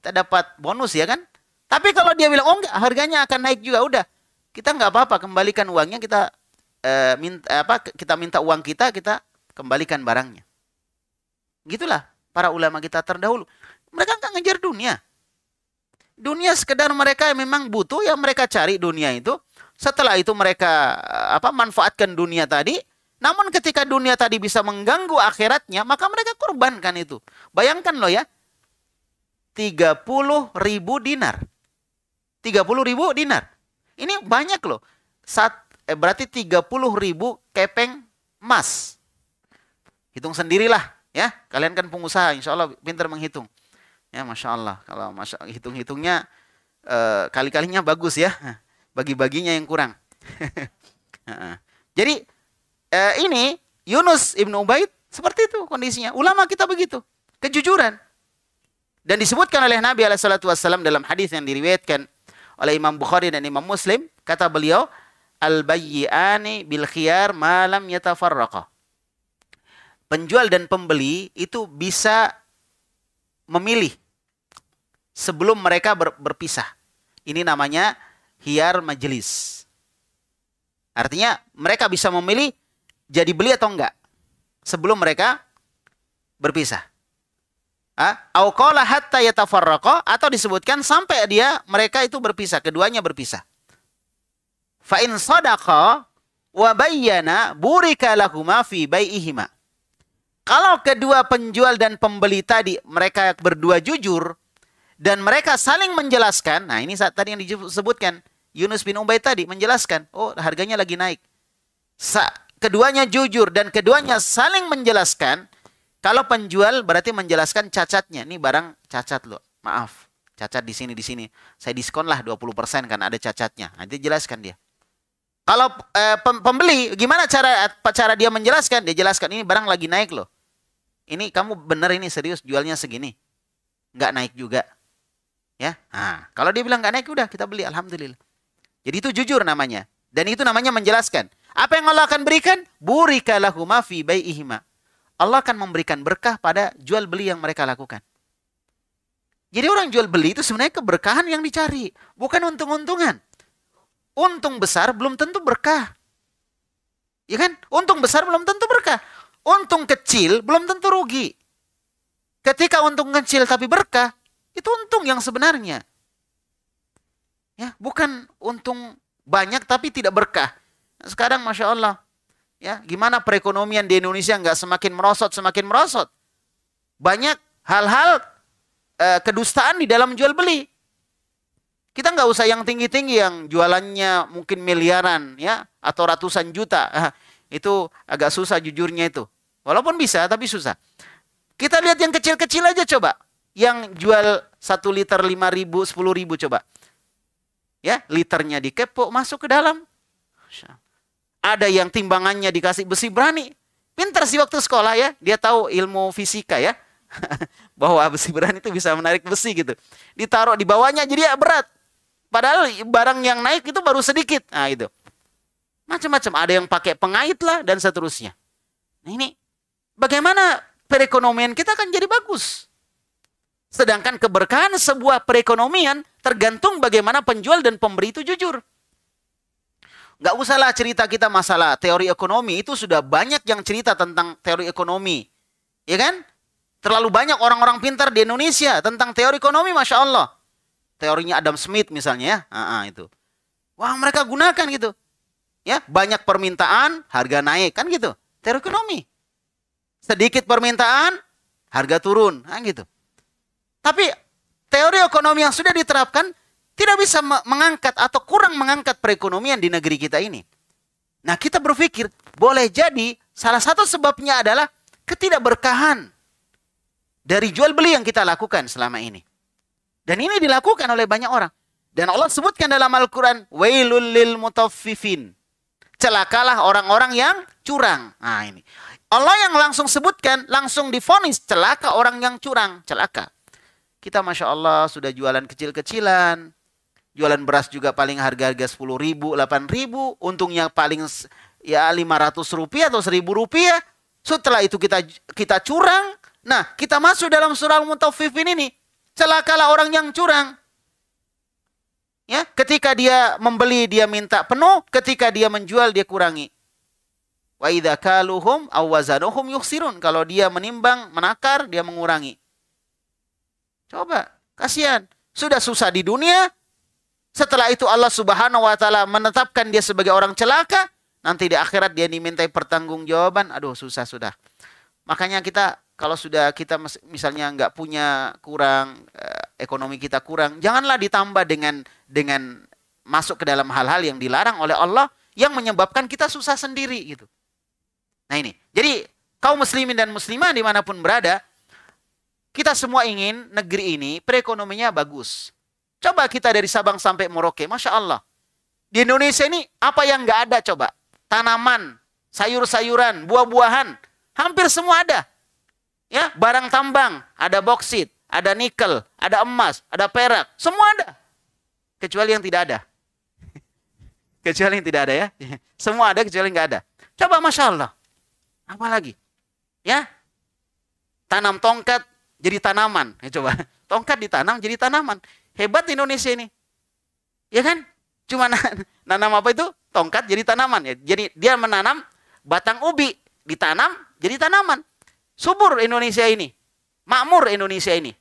Kita dapat bonus ya kan? Tapi kalau dia bilang, oh enggak, harganya akan naik juga. Udah, kita nggak apa-apa kembalikan uangnya kita e, minta apa kita minta uang kita kita kembalikan barangnya. Gitulah para ulama kita terdahulu. Mereka nggak ngejar dunia. Dunia sekedar mereka yang memang butuh ya mereka cari dunia itu. Setelah itu mereka eh, apa manfaatkan dunia tadi. Namun ketika dunia tadi bisa mengganggu akhiratnya, maka mereka korbankan itu. Bayangkan loh ya, 30 ribu dinar. 30 ribu dinar. Ini banyak loh. Sat, eh, berarti 30 ribu kepeng emas. Hitung sendirilah ya. Kalian kan pengusaha, insya Allah pinter menghitung. Ya Masya Allah, kalau masya, hitung-hitungnya eh, kali-kalinya bagus ya. Bagi-baginya yang kurang. <laughs> Jadi eh, ini Yunus Ibnu Ubaid seperti itu kondisinya. Ulama kita begitu. Kejujuran. Dan disebutkan oleh Nabi alaihi dalam hadis yang diriwayatkan oleh Imam Bukhari dan Imam Muslim, kata beliau, al bayyani bil khiyar malam yatafarraqa. Penjual dan pembeli itu bisa memilih sebelum mereka ber, berpisah. Ini namanya hiar majelis. Artinya mereka bisa memilih jadi beli atau enggak sebelum mereka berpisah. Aukola hatta yatafarraqa atau disebutkan sampai dia mereka itu berpisah, keduanya berpisah. Fa in sadaqa wa bayyana burika lahuma fi bai'ihima. Kalau kedua penjual dan pembeli tadi mereka berdua jujur dan mereka saling menjelaskan, nah ini saat tadi yang disebutkan Yunus bin Ubay tadi menjelaskan, oh harganya lagi naik. Sa keduanya jujur dan keduanya saling menjelaskan, kalau penjual berarti menjelaskan cacatnya. Ini barang cacat loh. Maaf. Cacat di sini di sini. Saya diskon lah 20% karena ada cacatnya. Nanti jelaskan dia. Kalau eh, pembeli gimana cara cara dia menjelaskan? Dia jelaskan ini barang lagi naik loh. Ini kamu bener ini serius jualnya segini. Nggak naik juga. Ya. Nah, kalau dia bilang nggak naik udah kita beli alhamdulillah. Jadi itu jujur namanya. Dan itu namanya menjelaskan. Apa yang Allah akan berikan? Burika lahumafi fi bai'ihima Allah akan memberikan berkah pada jual beli yang mereka lakukan. Jadi orang jual beli itu sebenarnya keberkahan yang dicari, bukan untung-untungan. Untung besar belum tentu berkah. Ya kan? Untung besar belum tentu berkah. Untung kecil belum tentu rugi. Ketika untung kecil tapi berkah, itu untung yang sebenarnya. Ya, bukan untung banyak tapi tidak berkah. Sekarang Masya Allah, Ya, gimana perekonomian di Indonesia nggak semakin merosot, semakin merosot? Banyak hal-hal e, kedustaan di dalam jual beli. Kita nggak usah yang tinggi-tinggi yang jualannya mungkin miliaran ya atau ratusan juta. Ah, itu agak susah jujurnya itu. Walaupun bisa tapi susah. Kita lihat yang kecil-kecil aja coba. Yang jual satu liter lima ribu, sepuluh ribu coba. Ya, liternya dikepo masuk ke dalam. Ada yang timbangannya dikasih besi berani. Pinter sih waktu sekolah ya. Dia tahu ilmu fisika ya. <laughs> Bahwa besi berani itu bisa menarik besi gitu. Ditaruh di bawahnya jadi ya berat. Padahal barang yang naik itu baru sedikit. Nah itu. Macam-macam. Ada yang pakai pengait lah dan seterusnya. Nah ini bagaimana perekonomian kita akan jadi bagus. Sedangkan keberkahan sebuah perekonomian tergantung bagaimana penjual dan pemberi itu jujur. Gak usahlah cerita kita masalah teori ekonomi. Itu sudah banyak yang cerita tentang teori ekonomi. Ya kan? Terlalu banyak orang-orang pintar di Indonesia tentang teori ekonomi, Masya Allah. Teorinya Adam Smith misalnya ya. Ah, ah, itu. Wah mereka gunakan gitu. Ya, banyak permintaan, harga naik. Kan gitu. Teori ekonomi. Sedikit permintaan, harga turun. Kan gitu. Tapi teori ekonomi yang sudah diterapkan tidak bisa mengangkat atau kurang mengangkat perekonomian di negeri kita ini. Nah, kita berpikir boleh jadi salah satu sebabnya adalah ketidakberkahan dari jual beli yang kita lakukan selama ini. Dan ini dilakukan oleh banyak orang. Dan Allah sebutkan dalam Al-Qur'an, "Wailul lil mutaffifin." Celakalah orang-orang yang curang. Nah, ini. Allah yang langsung sebutkan, langsung difonis celaka orang yang curang, celaka. Kita Masya Allah sudah jualan kecil-kecilan, jualan beras juga paling harga-harga 10 ribu, 8 ribu, untungnya paling ya 500 rupiah atau 1000 rupiah. Setelah itu kita kita curang. Nah, kita masuk dalam surah Al-Mutaffifin ini. Celakalah orang yang curang. Ya, ketika dia membeli dia minta penuh, ketika dia menjual dia kurangi. Wa idza kaluhum aw wazanuhum yukhsirun. Kalau dia menimbang, menakar, dia mengurangi. Coba, kasihan. Sudah susah di dunia, setelah itu Allah Subhanahu wa taala menetapkan dia sebagai orang celaka, nanti di akhirat dia dimintai pertanggungjawaban. Aduh, susah sudah. Makanya kita kalau sudah kita misalnya nggak punya kurang eh, ekonomi kita kurang, janganlah ditambah dengan dengan masuk ke dalam hal-hal yang dilarang oleh Allah yang menyebabkan kita susah sendiri gitu. Nah ini, jadi kaum muslimin dan muslimah dimanapun berada, kita semua ingin negeri ini perekonominya bagus, Coba kita dari Sabang sampai Merauke, Masya Allah. Di Indonesia ini apa yang nggak ada coba? Tanaman, sayur-sayuran, buah-buahan, hampir semua ada. Ya, barang tambang, ada boksit, ada nikel, ada emas, ada perak, semua ada. Kecuali yang tidak ada. <laughs> Kecuali yang tidak ada ya. <laughs> Semua ada kecuali nggak ada. Coba Masya Allah. apa lagi Ya, tanam tongkat jadi tanaman. Ya, coba, <laughs> tongkat ditanam jadi tanaman. Hebat Indonesia ini. Ya kan? Cuma <laughs> nanam apa itu? Tongkat jadi tanaman ya. Jadi dia menanam batang ubi, ditanam jadi tanaman. Subur Indonesia ini. Makmur Indonesia ini.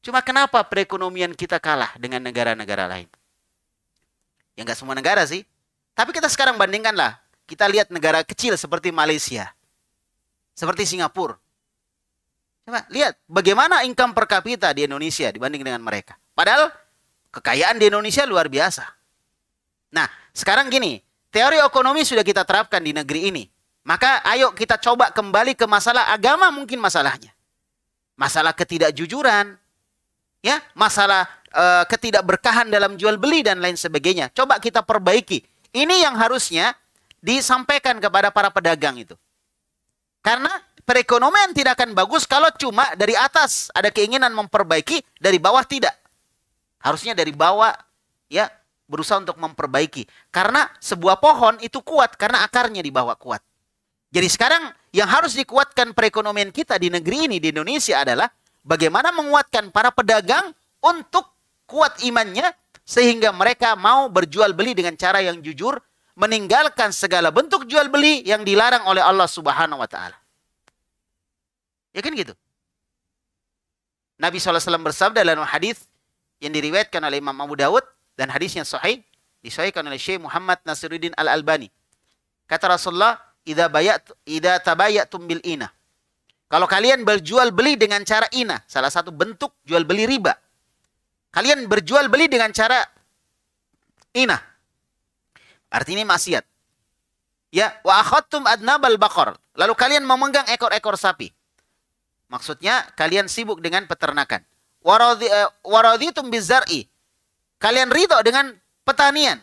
Cuma kenapa perekonomian kita kalah dengan negara-negara lain? Ya nggak semua negara sih. Tapi kita sekarang bandingkanlah. Kita lihat negara kecil seperti Malaysia. Seperti Singapura. Coba lihat bagaimana income per kapita di Indonesia dibanding dengan mereka. Padahal kekayaan di Indonesia luar biasa. Nah, sekarang gini, teori ekonomi sudah kita terapkan di negeri ini. Maka ayo kita coba kembali ke masalah agama mungkin masalahnya. Masalah ketidakjujuran, ya, masalah e, ketidakberkahan dalam jual beli dan lain sebagainya. Coba kita perbaiki. Ini yang harusnya disampaikan kepada para pedagang itu. Karena perekonomian tidak akan bagus kalau cuma dari atas ada keinginan memperbaiki, dari bawah tidak. Harusnya dari bawah ya berusaha untuk memperbaiki. Karena sebuah pohon itu kuat karena akarnya di bawah kuat. Jadi sekarang yang harus dikuatkan perekonomian kita di negeri ini di Indonesia adalah bagaimana menguatkan para pedagang untuk kuat imannya sehingga mereka mau berjual beli dengan cara yang jujur, meninggalkan segala bentuk jual beli yang dilarang oleh Allah Subhanahu wa taala. Ya kan gitu. Nabi SAW bersabda dalam hadis, yang diriwayatkan oleh Imam Abu Dawud dan hadisnya sahih disahihkan oleh Syekh Muhammad Nasiruddin Al Albani. Kata Rasulullah, "Idza bayat idza tabayatum bil ina." Kalau kalian berjual beli dengan cara ina, salah satu bentuk jual beli riba. Kalian berjual beli dengan cara ina. Artinya maksiat. Ya, wa akhadtum adnabal bakor. Lalu kalian memegang ekor-ekor sapi. Maksudnya kalian sibuk dengan peternakan waraditum eh, bizar'i. Kalian ridho dengan pertanian,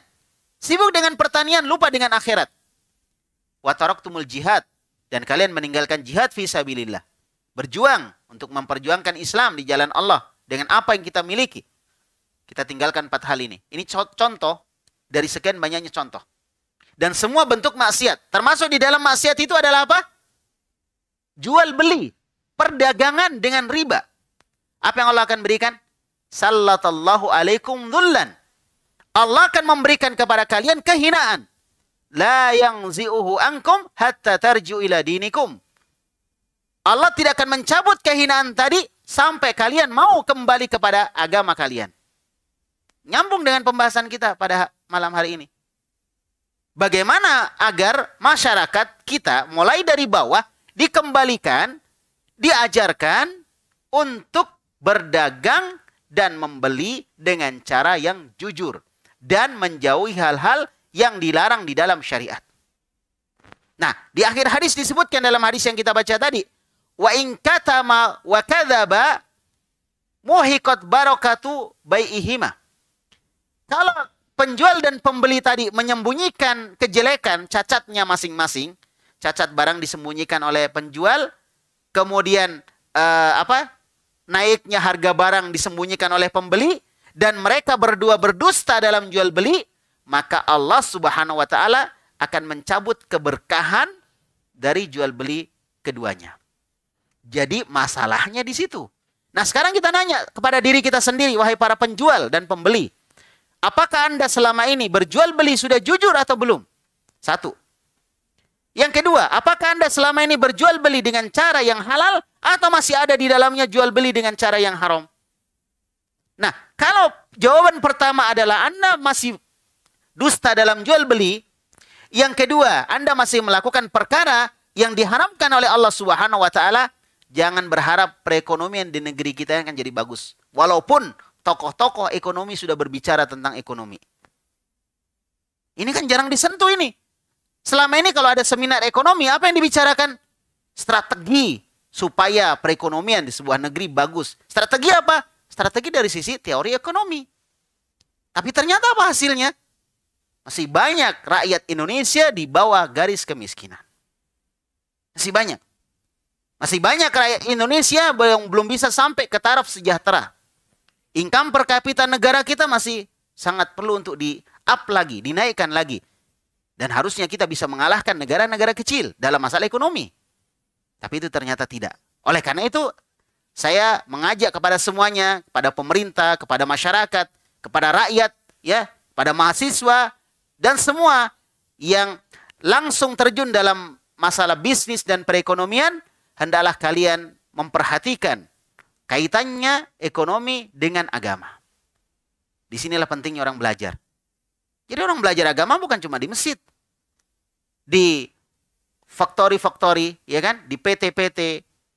Sibuk dengan pertanian, lupa dengan akhirat. tumul jihad. Dan kalian meninggalkan jihad visabilillah. Berjuang untuk memperjuangkan Islam di jalan Allah. Dengan apa yang kita miliki. Kita tinggalkan empat hal ini. Ini contoh dari sekian banyaknya contoh. Dan semua bentuk maksiat. Termasuk di dalam maksiat itu adalah apa? Jual beli. Perdagangan dengan riba. Apa yang Allah akan berikan? Sallallahu alaikum dhullan. Allah akan memberikan kepada kalian kehinaan. La yang zi'uhu ankum hatta tarju ila dinikum. Allah tidak akan mencabut kehinaan tadi sampai kalian mau kembali kepada agama kalian. Nyambung dengan pembahasan kita pada malam hari ini. Bagaimana agar masyarakat kita mulai dari bawah dikembalikan, diajarkan untuk berdagang dan membeli dengan cara yang jujur dan menjauhi hal-hal yang dilarang di dalam syariat. Nah, di akhir hadis disebutkan dalam hadis yang kita baca tadi, wa in katama wa kadzaba muhiqat barakatu baihima. Kalau penjual dan pembeli tadi menyembunyikan kejelekan cacatnya masing-masing, cacat barang disembunyikan oleh penjual, kemudian uh, apa? naiknya harga barang disembunyikan oleh pembeli dan mereka berdua berdusta dalam jual beli, maka Allah Subhanahu wa taala akan mencabut keberkahan dari jual beli keduanya. Jadi masalahnya di situ. Nah, sekarang kita nanya kepada diri kita sendiri wahai para penjual dan pembeli. Apakah Anda selama ini berjual beli sudah jujur atau belum? Satu. Yang kedua, apakah Anda selama ini berjual beli dengan cara yang halal atau masih ada di dalamnya jual beli dengan cara yang haram? Nah, kalau jawaban pertama adalah Anda masih dusta dalam jual beli, yang kedua, Anda masih melakukan perkara yang diharamkan oleh Allah Subhanahu wa taala, jangan berharap perekonomian di negeri kita akan jadi bagus. Walaupun tokoh-tokoh ekonomi sudah berbicara tentang ekonomi. Ini kan jarang disentuh ini. Selama ini kalau ada seminar ekonomi, apa yang dibicarakan? Strategi supaya perekonomian di sebuah negeri bagus. Strategi apa? Strategi dari sisi teori ekonomi. Tapi ternyata apa hasilnya? Masih banyak rakyat Indonesia di bawah garis kemiskinan. Masih banyak. Masih banyak rakyat Indonesia yang belum bisa sampai ke taraf sejahtera. Income per kapita negara kita masih sangat perlu untuk di-up lagi, dinaikkan lagi dan harusnya kita bisa mengalahkan negara-negara kecil dalam masalah ekonomi. Tapi itu ternyata tidak. Oleh karena itu, saya mengajak kepada semuanya, kepada pemerintah, kepada masyarakat, kepada rakyat, ya, pada mahasiswa dan semua yang langsung terjun dalam masalah bisnis dan perekonomian, hendaklah kalian memperhatikan kaitannya ekonomi dengan agama. Disinilah pentingnya orang belajar. Jadi orang belajar agama bukan cuma di masjid di factory-factory, ya kan? Di PT-PT,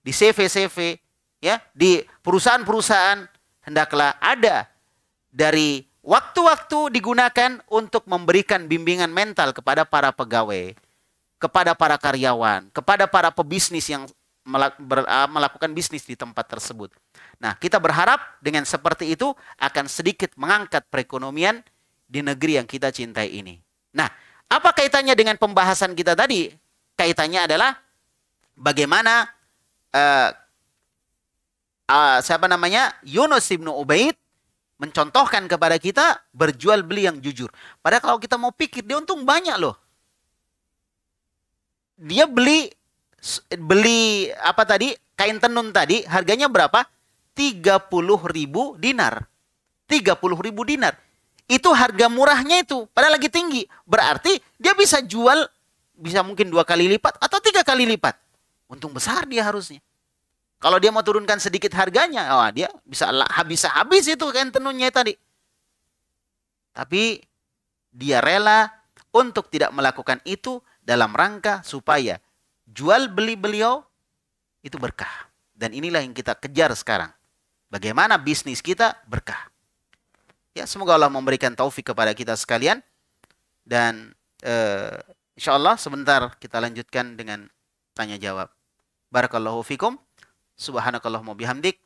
di CV-CV, ya, di perusahaan-perusahaan hendaklah ada dari waktu-waktu digunakan untuk memberikan bimbingan mental kepada para pegawai, kepada para karyawan, kepada para pebisnis yang ah, melakukan bisnis di tempat tersebut. Nah, kita berharap dengan seperti itu akan sedikit mengangkat perekonomian di negeri yang kita cintai ini. Nah, apa kaitannya dengan pembahasan kita tadi? Kaitannya adalah bagaimana uh, uh, siapa namanya Yunus ibnu Ubaid mencontohkan kepada kita berjual beli yang jujur. Padahal kalau kita mau pikir dia untung banyak loh. Dia beli beli apa tadi kain tenun tadi harganya berapa? 30 ribu dinar. 30 ribu dinar itu harga murahnya itu pada lagi tinggi berarti dia bisa jual bisa mungkin dua kali lipat atau tiga kali lipat untung besar dia harusnya kalau dia mau turunkan sedikit harganya oh dia bisa habis habis itu kan tenunnya tadi tapi dia rela untuk tidak melakukan itu dalam rangka supaya jual beli beliau itu berkah dan inilah yang kita kejar sekarang bagaimana bisnis kita berkah Ya, semoga Allah memberikan taufik kepada kita sekalian dan uh, eh, insya Allah sebentar kita lanjutkan dengan tanya jawab. Barakallahu fikum. Subhanakallahumma bihamdik.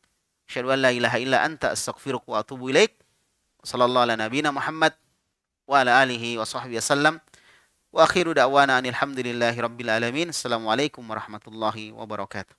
Asyhadu an la ilaha illa anta astaghfiruka wa atubu ilaik. Sallallahu ala nabiyyina Muhammad wa ala alihi wa sahbihi wasallam. Wa akhiru da'wana anil hamdulillahi rabbil alamin. Assalamualaikum warahmatullahi wabarakatuh.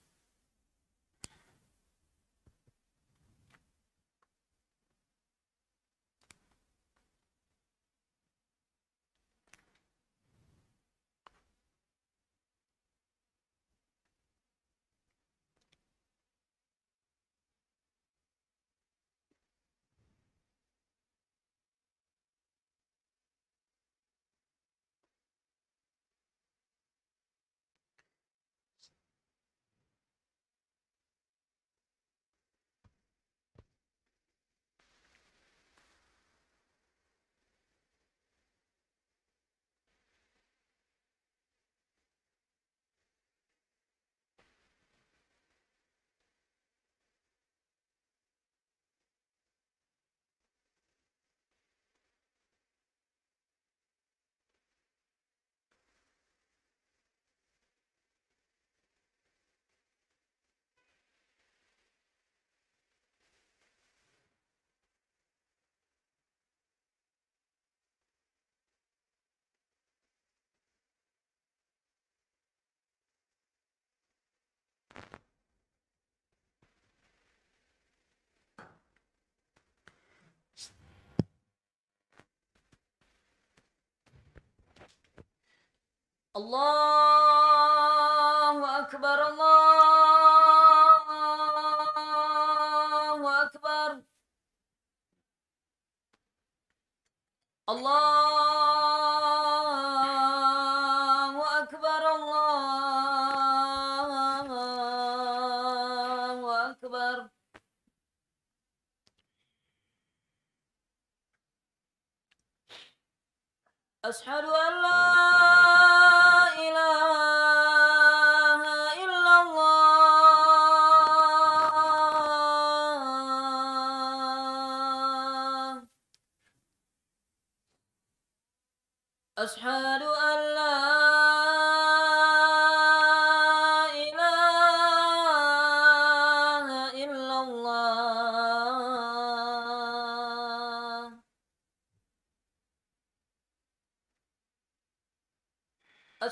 Allah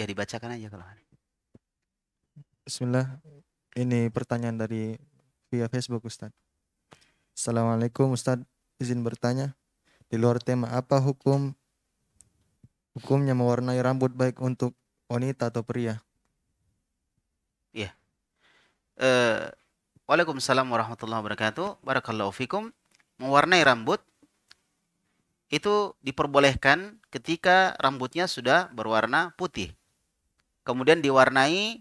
Ya dibacakan aja kalau ada.
Bismillah. Ini pertanyaan dari via Facebook Ustaz.
Assalamualaikum Ustaz. Izin bertanya. Di luar tema apa hukum hukumnya mewarnai rambut baik untuk wanita atau pria? Iya. Yeah. Uh, Waalaikumsalam warahmatullahi wabarakatuh. Barakallahu fikum. Mewarnai rambut itu diperbolehkan ketika rambutnya sudah berwarna putih kemudian diwarnai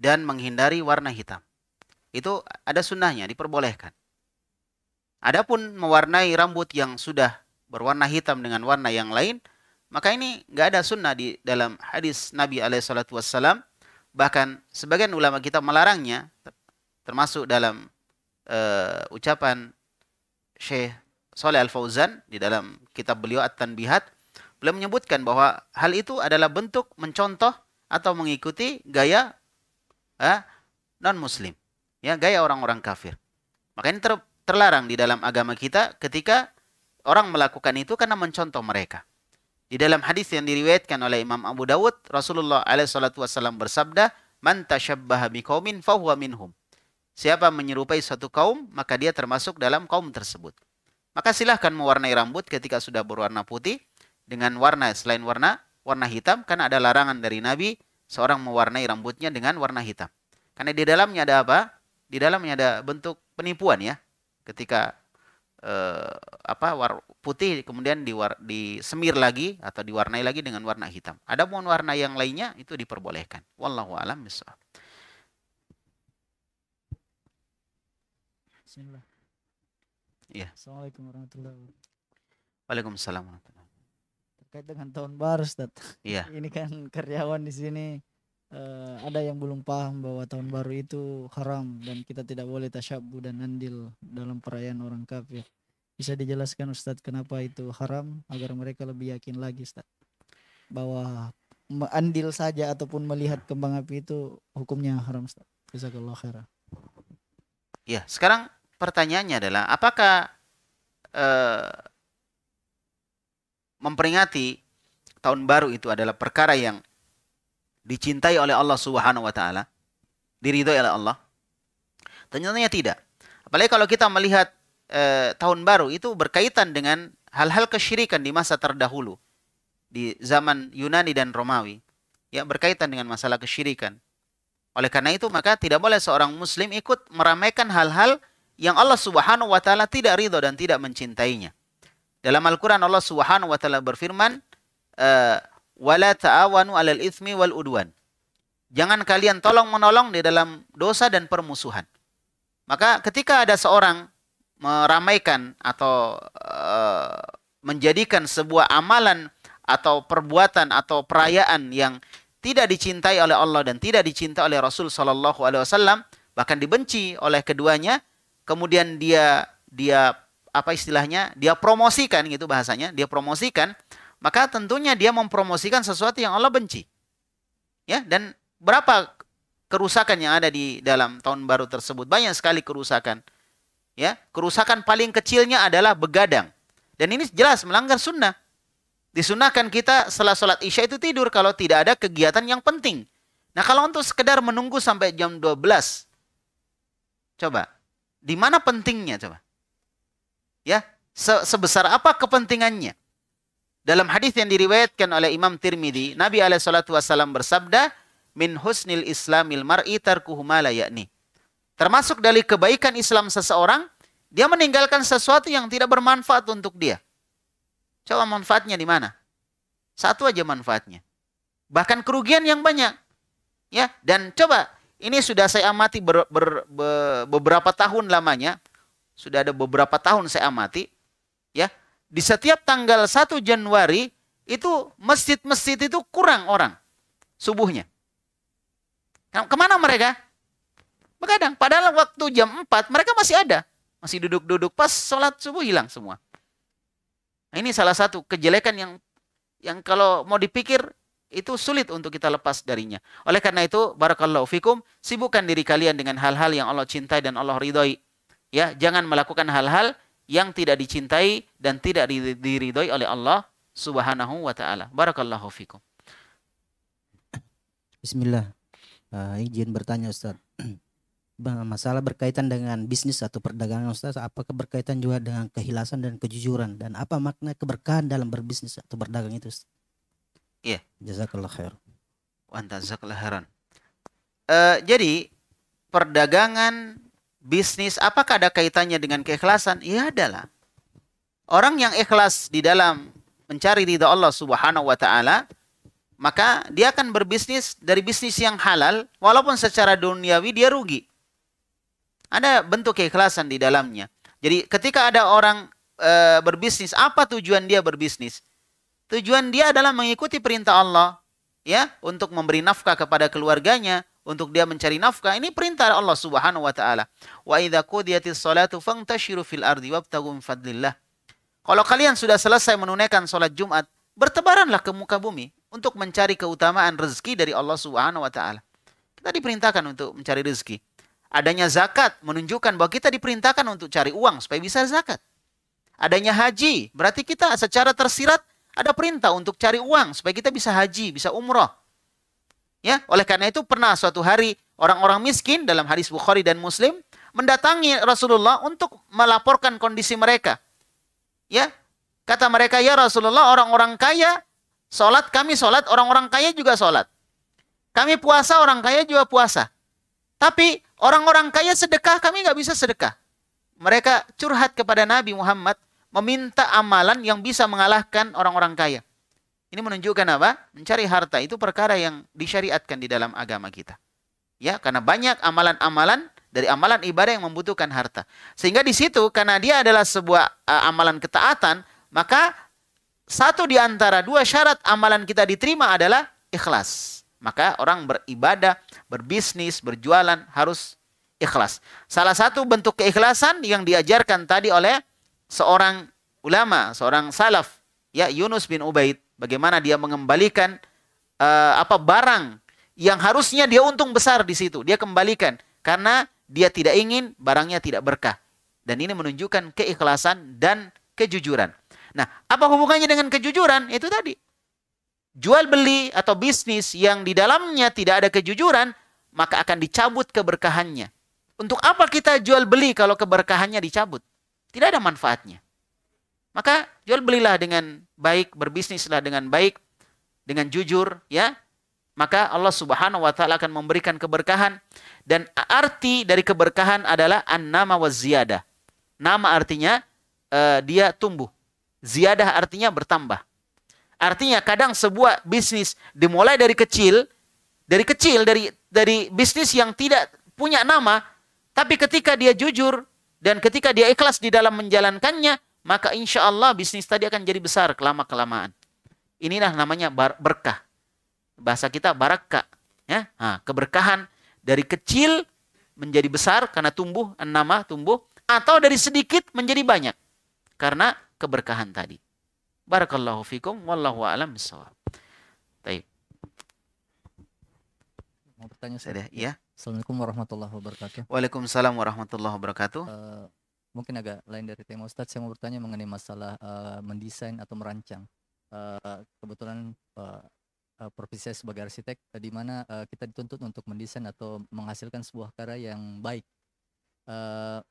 dan menghindari warna hitam. Itu ada sunnahnya, diperbolehkan. Adapun mewarnai rambut yang sudah berwarna hitam dengan warna yang lain, maka ini nggak ada sunnah di dalam hadis Nabi Alaihissalam. Bahkan sebagian ulama kita melarangnya, termasuk dalam uh, ucapan Syekh Soleh Al Fauzan di dalam kitab beliau At Tanbihat Beliau menyebutkan bahwa hal itu adalah bentuk mencontoh atau mengikuti gaya eh, non-muslim. Ya, gaya orang-orang kafir. Makanya ter terlarang di dalam agama kita ketika orang melakukan itu karena mencontoh mereka. Di dalam hadis yang diriwayatkan oleh Imam Abu Dawud, Rasulullah alaihi bersabda, "Man tashabbaha biqaumin fahuwa minhum." Siapa menyerupai satu kaum, maka dia termasuk dalam kaum tersebut. Maka silahkan mewarnai rambut ketika sudah berwarna putih, dengan warna selain warna warna hitam karena ada larangan dari Nabi seorang mewarnai rambutnya dengan warna hitam. Karena di dalamnya ada apa? Di dalamnya ada bentuk penipuan ya. Ketika eh, apa war, putih kemudian diwar, disemir lagi atau diwarnai lagi dengan warna hitam. Ada pun warna yang lainnya itu diperbolehkan. Wallahu alam misal. Bismillah. Ya.
Assalamualaikum warahmatullahi wabarakatuh.
Waalaikumsalam warahmatullahi wabarakatuh
terkait dengan tahun baru Ustaz. Iya. Ini kan karyawan di sini uh, ada yang belum paham bahwa tahun baru itu haram dan kita tidak boleh tasyabu dan andil dalam perayaan orang kafir. Bisa dijelaskan Ustaz kenapa itu haram agar mereka lebih yakin lagi Ustaz bahwa andil saja ataupun melihat kembang api itu hukumnya haram Ustaz. Jazakallahu khairan.
Ya, sekarang pertanyaannya adalah apakah uh, memperingati tahun baru itu adalah perkara yang dicintai oleh Allah Subhanahu wa taala, diridhoi oleh Allah? Ternyata tidak. Apalagi kalau kita melihat e, tahun baru itu berkaitan dengan hal-hal kesyirikan di masa terdahulu di zaman Yunani dan Romawi yang berkaitan dengan masalah kesyirikan. Oleh karena itu maka tidak boleh seorang muslim ikut meramaikan hal-hal yang Allah Subhanahu wa taala tidak ridho dan tidak mencintainya. Dalam Al-Quran Allah Subhanahu wa taala berfirman, eh, "Wala ta'awanu 'alal ismi wal udwan." Jangan kalian tolong menolong di dalam dosa dan permusuhan. Maka ketika ada seorang meramaikan atau e, menjadikan sebuah amalan atau perbuatan atau perayaan yang tidak dicintai oleh Allah dan tidak dicintai oleh Rasul Shallallahu Alaihi Wasallam bahkan dibenci oleh keduanya kemudian dia dia apa istilahnya dia promosikan gitu bahasanya dia promosikan maka tentunya dia mempromosikan sesuatu yang Allah benci ya dan berapa kerusakan yang ada di dalam tahun baru tersebut banyak sekali kerusakan ya kerusakan paling kecilnya adalah begadang dan ini jelas melanggar sunnah disunahkan kita setelah sholat isya itu tidur kalau tidak ada kegiatan yang penting nah kalau untuk sekedar menunggu sampai jam 12 coba di mana pentingnya coba Ya, sebesar apa kepentingannya? Dalam hadis yang diriwayatkan oleh Imam Tirmidzi, Nabi alaihi bersabda, "Min husnil islamil mar'i tarkuhu ma Termasuk dari kebaikan Islam seseorang, dia meninggalkan sesuatu yang tidak bermanfaat untuk dia. Coba manfaatnya di mana? Satu aja manfaatnya. Bahkan kerugian yang banyak. Ya, dan coba ini sudah saya amati ber, ber, ber, beberapa tahun lamanya sudah ada beberapa tahun saya amati ya di setiap tanggal 1 Januari itu masjid-masjid itu kurang orang subuhnya. Kemana mereka? Begadang. Padahal waktu jam 4 mereka masih ada. Masih duduk-duduk. Pas sholat subuh hilang semua. Nah, ini salah satu kejelekan yang yang kalau mau dipikir itu sulit untuk kita lepas darinya. Oleh karena itu, barakallahu fikum, sibukkan diri kalian dengan hal-hal yang Allah cintai dan Allah ridhoi ya jangan melakukan hal-hal yang tidak dicintai dan tidak diridhoi oleh Allah Subhanahu wa taala. Barakallahu fikum. Bismillah. Uh, izin bertanya Ustaz. <clears throat> masalah berkaitan dengan bisnis atau perdagangan Ustaz, apakah berkaitan juga dengan kehilasan dan kejujuran dan apa makna keberkahan dalam berbisnis atau berdagang itu Iya. Jazakallah khair. Wa jazakallah khairan. Uh, jadi perdagangan bisnis, apakah ada kaitannya dengan keikhlasan? Ya adalah. Orang yang ikhlas di dalam mencari ridha Allah Subhanahu wa taala, maka dia akan berbisnis dari bisnis yang halal walaupun secara duniawi dia rugi. Ada bentuk keikhlasan di dalamnya. Jadi ketika ada orang e, berbisnis, apa tujuan dia berbisnis? Tujuan dia adalah mengikuti perintah Allah, ya, untuk memberi nafkah kepada keluarganya, untuk dia mencari nafkah. Ini perintah Allah Subhanahu wa taala. Wa idza qudiyatish salatu fantashiru fil ardi wabtagu min fadlillah. Kalau kalian sudah selesai menunaikan salat Jumat, bertebaranlah ke muka bumi untuk mencari keutamaan rezeki dari Allah Subhanahu wa taala. Kita diperintahkan untuk mencari rezeki. Adanya zakat menunjukkan bahwa kita diperintahkan untuk cari uang supaya bisa zakat. Adanya haji berarti kita secara tersirat ada perintah untuk cari uang supaya kita bisa haji, bisa umroh Ya, oleh karena itu pernah suatu hari orang-orang miskin dalam hadis Bukhari dan Muslim mendatangi Rasulullah untuk melaporkan kondisi mereka. Ya, kata mereka ya Rasulullah orang-orang kaya sholat kami sholat orang-orang kaya juga sholat. Kami puasa orang kaya juga puasa. Tapi orang-orang kaya sedekah kami nggak bisa sedekah. Mereka curhat kepada Nabi Muhammad meminta amalan yang bisa mengalahkan orang-orang kaya. Ini menunjukkan apa? Mencari harta itu perkara yang disyariatkan di dalam agama kita. Ya, karena banyak amalan-amalan dari amalan ibadah yang membutuhkan harta. Sehingga di situ karena dia adalah sebuah uh, amalan ketaatan, maka satu di antara dua syarat amalan kita diterima adalah ikhlas. Maka orang beribadah, berbisnis, berjualan harus ikhlas. Salah satu bentuk keikhlasan yang diajarkan tadi oleh seorang ulama, seorang salaf, ya Yunus bin Ubaid Bagaimana dia mengembalikan uh, apa barang yang harusnya dia untung besar di situ, dia kembalikan karena dia tidak ingin barangnya tidak berkah. Dan ini menunjukkan keikhlasan dan kejujuran. Nah, apa hubungannya dengan kejujuran? Itu tadi. Jual beli atau bisnis yang di dalamnya tidak ada kejujuran, maka akan dicabut keberkahannya. Untuk apa kita jual beli kalau keberkahannya dicabut? Tidak ada manfaatnya. Maka jual belilah dengan baik, berbisnislah dengan baik, dengan jujur, ya. Maka Allah Subhanahu wa taala akan memberikan keberkahan dan arti dari keberkahan adalah an-nama wa ziyadah. Nama artinya uh, dia tumbuh. Ziyadah artinya bertambah. Artinya kadang sebuah bisnis dimulai dari kecil, dari kecil dari dari bisnis yang tidak punya nama, tapi ketika dia jujur dan ketika dia ikhlas di dalam menjalankannya, maka insya Allah bisnis tadi akan jadi besar kelama-kelamaan. Inilah namanya berkah. Bahasa kita baraka. Ya? Nah, keberkahan dari kecil menjadi besar karena tumbuh, nama tumbuh. Atau dari sedikit menjadi banyak. Karena keberkahan tadi. Barakallahu fikum wallahu a'lam bishawab. Baik. Mau bertanya saya deh, iya. Assalamualaikum warahmatullahi wabarakatuh. Waalaikumsalam warahmatullahi wabarakatuh. Uh,
mungkin agak lain dari tema Ustadz saya mau bertanya mengenai masalah uh, mendesain atau merancang uh, kebetulan uh, uh, profesi saya sebagai arsitek uh, di mana uh, kita dituntut untuk mendesain atau menghasilkan sebuah karya yang baik uh,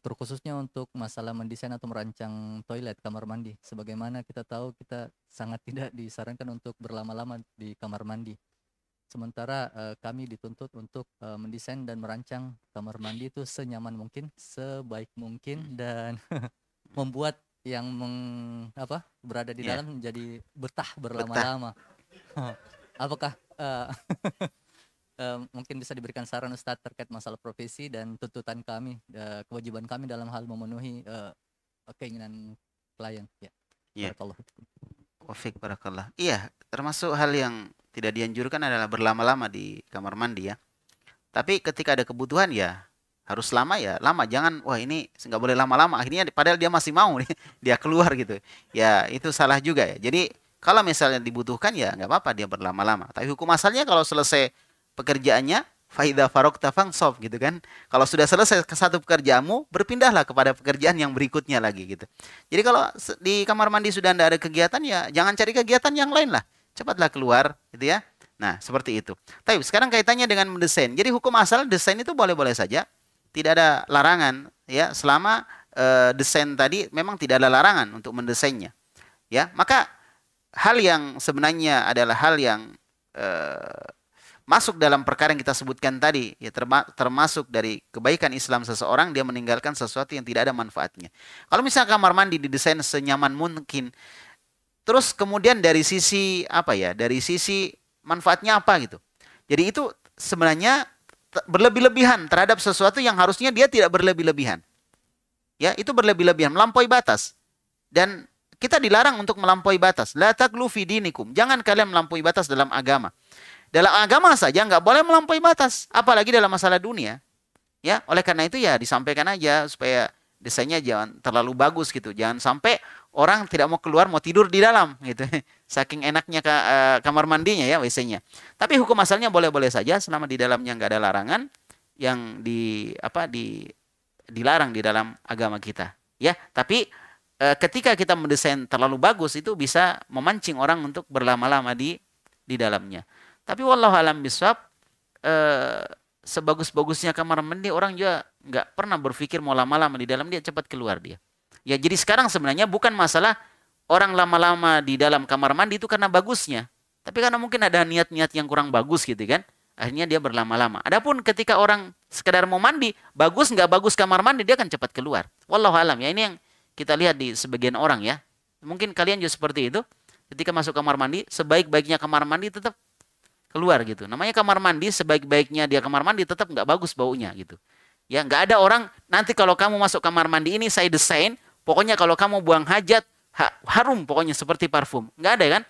terkhususnya untuk masalah mendesain atau merancang toilet kamar mandi sebagaimana kita tahu kita sangat tidak disarankan untuk berlama-lama di kamar mandi sementara uh, kami dituntut untuk uh, mendesain dan merancang kamar mandi itu senyaman mungkin, sebaik mungkin hmm. dan <laughs> membuat yang meng, apa berada di yeah. dalam menjadi betah berlama-lama.
<laughs>
Apakah uh, uh, <laughs> mungkin bisa diberikan saran Ustadz terkait masalah profesi dan tuntutan kami, uh, kewajiban kami dalam hal memenuhi uh, keinginan klien. Ya.
Yeah. Yeah. Wafik barakallah. Iya, termasuk hal yang tidak dianjurkan adalah berlama-lama di kamar mandi ya. Tapi ketika ada kebutuhan ya harus lama ya lama jangan wah ini nggak boleh lama-lama akhirnya padahal dia masih mau nih <laughs> dia keluar gitu ya itu salah juga ya jadi kalau misalnya dibutuhkan ya nggak apa-apa dia berlama-lama tapi hukum asalnya kalau selesai pekerjaannya faida farok tafang sob gitu kan kalau sudah selesai ke satu pekerjaanmu berpindahlah kepada pekerjaan yang berikutnya lagi gitu jadi kalau di kamar mandi sudah tidak ada kegiatan ya jangan cari kegiatan yang lain lah cepatlah keluar gitu ya. Nah, seperti itu. Tapi sekarang kaitannya dengan mendesain. Jadi hukum asal desain itu boleh-boleh saja, tidak ada larangan ya selama e, desain tadi memang tidak ada larangan untuk mendesainnya. Ya, maka hal yang sebenarnya adalah hal yang e, masuk dalam perkara yang kita sebutkan tadi, ya termasuk dari kebaikan Islam seseorang dia meninggalkan sesuatu yang tidak ada manfaatnya. Kalau misalnya kamar mandi didesain senyaman mungkin, Terus kemudian dari sisi apa ya? Dari sisi manfaatnya apa gitu. Jadi itu sebenarnya berlebih-lebihan terhadap sesuatu yang harusnya dia tidak berlebih-lebihan. Ya, itu berlebih-lebihan, melampaui batas. Dan kita dilarang untuk melampaui batas. La taglu fi dinikum. Jangan kalian melampaui batas dalam agama. Dalam agama saja nggak boleh melampaui batas, apalagi dalam masalah dunia. Ya, oleh karena itu ya disampaikan aja supaya desainnya jangan terlalu bagus gitu. Jangan sampai orang tidak mau keluar mau tidur di dalam gitu <laughs> saking enaknya ke, uh, kamar mandinya ya WC-nya tapi hukum asalnya boleh-boleh saja selama di dalamnya nggak ada larangan yang di apa di dilarang di dalam agama kita ya tapi uh, ketika kita mendesain terlalu bagus itu bisa memancing orang untuk berlama-lama di di dalamnya tapi wallahu alam biswab uh, eh, sebagus-bagusnya kamar mandi orang juga nggak pernah berpikir mau lama-lama di dalam dia cepat keluar dia Ya jadi sekarang sebenarnya bukan masalah orang lama-lama di dalam kamar mandi itu karena bagusnya. Tapi karena mungkin ada niat-niat yang kurang bagus gitu kan. Akhirnya dia berlama-lama. Adapun ketika orang sekedar mau mandi, bagus nggak bagus kamar mandi dia akan cepat keluar. Wallahu alam ya ini yang kita lihat di sebagian orang ya. Mungkin kalian juga seperti itu. Ketika masuk kamar mandi, sebaik-baiknya kamar mandi tetap keluar gitu. Namanya kamar mandi, sebaik-baiknya dia kamar mandi tetap nggak bagus baunya gitu. Ya nggak ada orang nanti kalau kamu masuk kamar mandi ini saya desain Pokoknya kalau kamu buang hajat, ha, harum pokoknya seperti parfum. Enggak ada kan?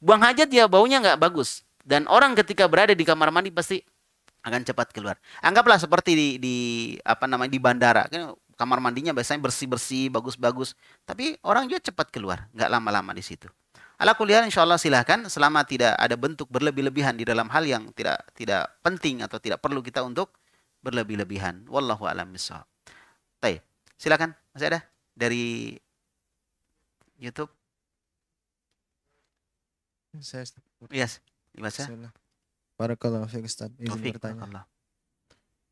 Buang hajat ya baunya enggak bagus. Dan orang ketika berada di kamar mandi pasti akan cepat keluar. Anggaplah seperti di, di apa namanya di bandara, kan kamar mandinya biasanya bersih-bersih, bagus-bagus, tapi orang juga cepat keluar, enggak lama-lama di situ. Ala kuliah insya Allah silahkan selama tidak ada bentuk berlebih-lebihan di dalam hal yang tidak tidak penting atau tidak perlu kita untuk berlebih-lebihan. Wallahu a'lam bishawab. Baik, silakan. Masih ada? dari YouTube? Saya Yes,
gimana? Ya. Barakallahu fiik Ustaz. Izin bertanya. Allah.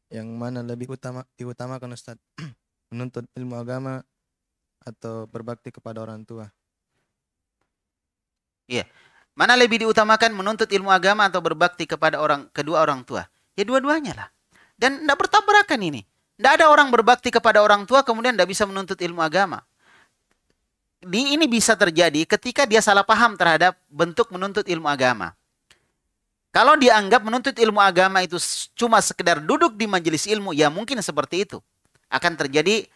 Yang mana lebih utama diutamakan Ustaz? <clears throat> Menuntut
ilmu agama atau berbakti kepada orang tua? Iya. Yeah. Mana lebih diutamakan menuntut ilmu agama atau berbakti kepada orang kedua orang tua? Ya dua-duanya lah. Dan tidak bertabrakan ini. Tidak ada orang berbakti kepada orang tua kemudian tidak bisa menuntut ilmu agama. Di, ini bisa terjadi ketika dia salah paham terhadap bentuk menuntut ilmu agama. Kalau dianggap menuntut ilmu agama itu cuma sekedar duduk di majelis ilmu, ya mungkin seperti itu. Akan terjadi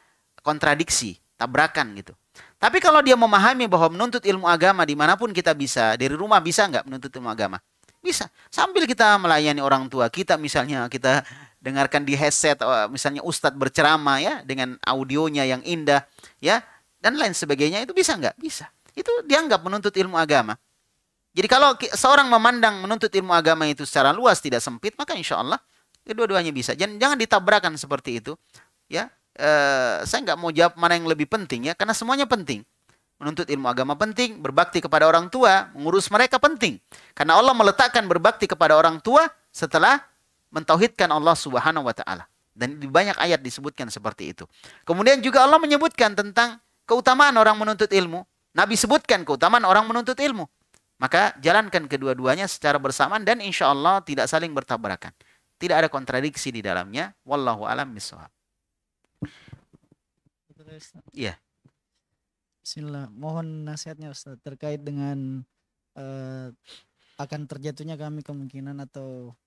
kontradiksi, tabrakan gitu. Tapi kalau dia memahami bahwa menuntut ilmu agama dimanapun kita bisa, dari rumah bisa nggak menuntut ilmu agama? Bisa. Sambil kita melayani orang tua kita misalnya, kita dengarkan di headset oh, misalnya ustadz berceramah ya dengan audionya yang indah ya dan lain sebagainya itu bisa nggak bisa itu dianggap menuntut ilmu agama jadi kalau seorang memandang menuntut ilmu agama itu secara luas tidak sempit maka insya Allah kedua-duanya ya bisa jangan jangan ditabrakan seperti itu ya e, saya nggak mau jawab mana yang lebih penting ya karena semuanya penting menuntut ilmu agama penting berbakti kepada orang tua mengurus mereka penting karena Allah meletakkan berbakti kepada orang tua setelah mentauhidkan Allah Subhanahu wa taala. Dan di banyak ayat disebutkan seperti itu. Kemudian juga Allah menyebutkan tentang keutamaan orang menuntut ilmu. Nabi sebutkan keutamaan orang menuntut ilmu. Maka jalankan kedua-duanya secara bersamaan dan insya Allah tidak saling bertabrakan. Tidak ada kontradiksi di dalamnya. Wallahu alam bishawab. Iya.
Bismillah. Mohon nasihatnya Ustaz terkait dengan uh, akan terjatuhnya kami kemungkinan atau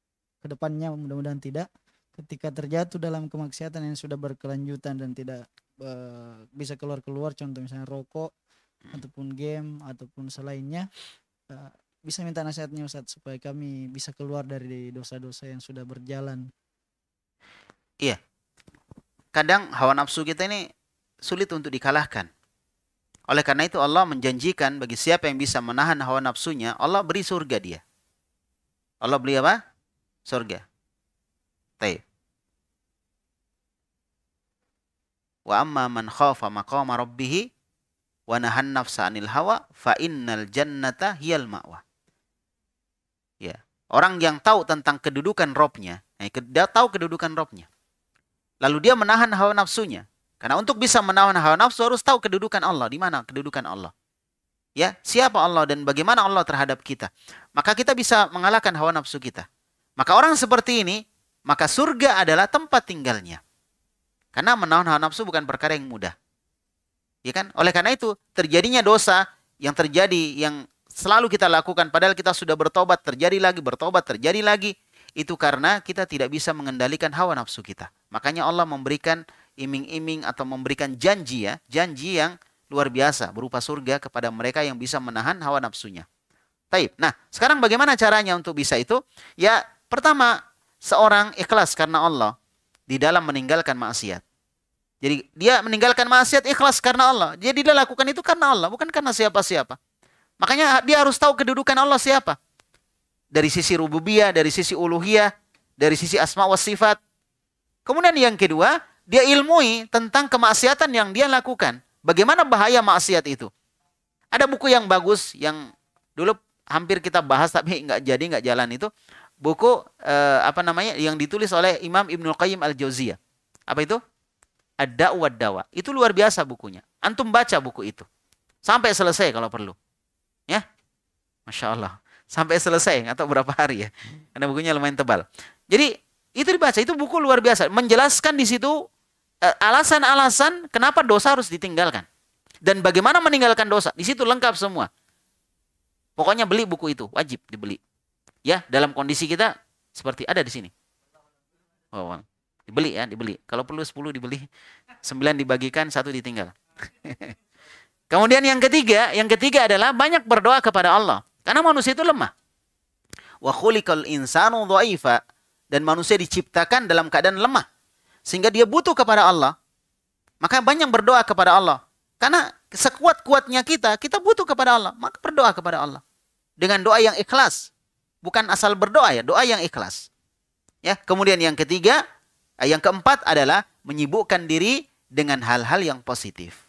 kedepannya mudah-mudahan tidak ketika terjatuh dalam kemaksiatan yang sudah berkelanjutan dan tidak e, bisa keluar-keluar contoh misalnya rokok ataupun game ataupun selainnya e, bisa minta nasihatnya Ustaz supaya kami bisa keluar dari dosa-dosa yang sudah berjalan.
Iya. Kadang hawa nafsu kita ini sulit untuk dikalahkan. Oleh karena itu Allah menjanjikan bagi siapa yang bisa menahan hawa nafsunya, Allah beri surga dia. Allah beri apa? surga. Taib. Wa amma man khafa maqama rabbih wa nahan nafsa anil hawa fa innal jannata hiyal ma'wa. Ya, orang yang tahu tentang kedudukan robnya, eh, dia tahu kedudukan robnya. Lalu dia menahan hawa nafsunya. Karena untuk bisa menahan hawa nafsu harus tahu kedudukan Allah. Di mana kedudukan Allah? Ya, siapa Allah dan bagaimana Allah terhadap kita? Maka kita bisa mengalahkan hawa nafsu kita. Maka orang seperti ini, maka surga adalah tempat tinggalnya. Karena menahan hawa nafsu bukan perkara yang mudah. Ya kan? Oleh karena itu, terjadinya dosa yang terjadi yang selalu kita lakukan padahal kita sudah bertobat, terjadi lagi, bertobat, terjadi lagi, itu karena kita tidak bisa mengendalikan hawa nafsu kita. Makanya Allah memberikan iming-iming atau memberikan janji ya, janji yang luar biasa berupa surga kepada mereka yang bisa menahan hawa nafsunya. Taib. Nah, sekarang bagaimana caranya untuk bisa itu? Ya, Pertama, seorang ikhlas karena Allah di dalam meninggalkan maksiat. Jadi dia meninggalkan maksiat ikhlas karena Allah. Jadi dia lakukan itu karena Allah, bukan karena siapa-siapa. Makanya dia harus tahu kedudukan Allah siapa. Dari sisi rububiyah, dari sisi uluhiyah, dari sisi asma wa sifat. Kemudian yang kedua, dia ilmui tentang kemaksiatan yang dia lakukan. Bagaimana bahaya maksiat itu. Ada buku yang bagus yang dulu hampir kita bahas tapi nggak jadi nggak jalan itu buku eh, apa namanya yang ditulis oleh Imam Ibnu Qayyim Al-Jauziyah. Apa itu? Ada dawa Dawa. Itu luar biasa bukunya. Antum baca buku itu. Sampai selesai kalau perlu. Ya. Masya Allah. Sampai selesai. Atau berapa hari ya. Karena bukunya lumayan tebal. Jadi itu dibaca. Itu buku luar biasa. Menjelaskan di situ eh, alasan-alasan kenapa dosa harus ditinggalkan dan bagaimana meninggalkan dosa. Di situ lengkap semua. Pokoknya beli buku itu, wajib dibeli. Ya, dalam kondisi kita seperti ada di sini. Oh, Dibeli ya, dibeli. Kalau perlu 10 dibeli, 9 dibagikan, satu ditinggal. <laughs> Kemudian yang ketiga, yang ketiga adalah banyak berdoa kepada Allah. Karena manusia itu lemah. Wa khuliqal insanu dha'ifa dan manusia diciptakan dalam keadaan lemah sehingga dia butuh kepada Allah. Maka banyak berdoa kepada Allah. Karena sekuat-kuatnya kita, kita butuh kepada Allah. Maka berdoa kepada Allah. Dengan doa yang ikhlas bukan asal berdoa ya, doa yang ikhlas. Ya, kemudian yang ketiga, eh, yang keempat adalah menyibukkan diri dengan hal-hal yang positif.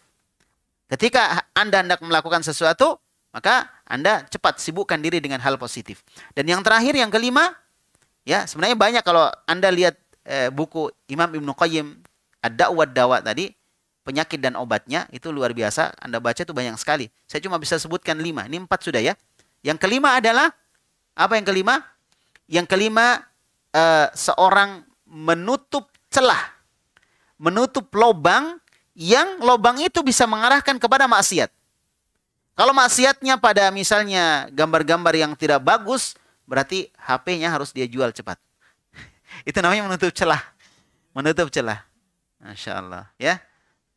Ketika Anda hendak melakukan sesuatu, maka Anda cepat sibukkan diri dengan hal positif. Dan yang terakhir, yang kelima, ya sebenarnya banyak kalau Anda lihat eh, buku Imam Ibnu Qayyim Ad-Da'wat Dawa tadi, penyakit dan obatnya itu luar biasa. Anda baca itu banyak sekali. Saya cuma bisa sebutkan lima. Ini empat sudah ya. Yang kelima adalah apa yang kelima? Yang kelima, uh, seorang menutup celah, menutup lobang yang lobang itu bisa mengarahkan kepada maksiat. Kalau maksiatnya pada misalnya gambar-gambar yang tidak bagus, berarti HP-nya harus dia jual cepat. <laughs> itu namanya menutup celah. Menutup celah. Masya Allah. Ya.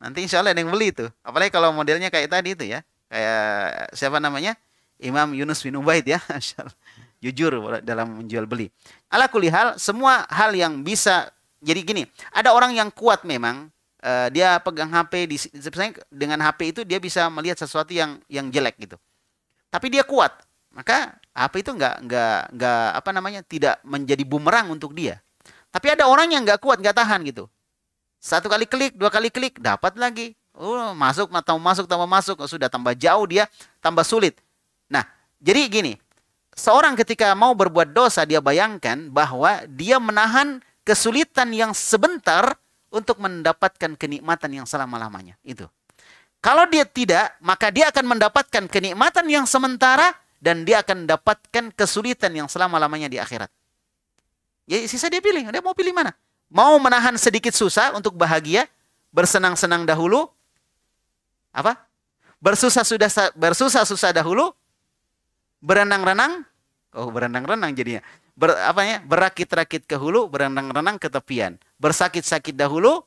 Nanti insya Allah ada yang beli itu. Apalagi kalau modelnya kayak tadi itu ya. Kayak siapa namanya? Imam Yunus bin Ubaid ya. <laughs> Masya Allah jujur dalam menjual beli. Ala kulihal semua hal yang bisa jadi gini, ada orang yang kuat memang uh, dia pegang HP di dengan HP itu dia bisa melihat sesuatu yang yang jelek gitu. Tapi dia kuat, maka HP itu nggak nggak nggak apa namanya tidak menjadi bumerang untuk dia. Tapi ada orang yang nggak kuat, nggak tahan gitu. Satu kali klik, dua kali klik, dapat lagi. Oh, masuk, tambah masuk, tambah masuk. Oh, sudah tambah jauh dia, tambah sulit. Nah, jadi gini, seorang ketika mau berbuat dosa dia bayangkan bahwa dia menahan kesulitan yang sebentar untuk mendapatkan kenikmatan yang selama-lamanya. Itu. Kalau dia tidak, maka dia akan mendapatkan kenikmatan yang sementara dan dia akan mendapatkan kesulitan yang selama-lamanya di akhirat. Ya sisa dia pilih, dia mau pilih mana? Mau menahan sedikit susah untuk bahagia, bersenang-senang dahulu, apa? Bersusah sudah bersusah susah dahulu berenang-renang, oh berenang-renang jadinya. Ber, apa ya? Berakit-rakit ke hulu, berenang-renang ke tepian. Bersakit-sakit dahulu,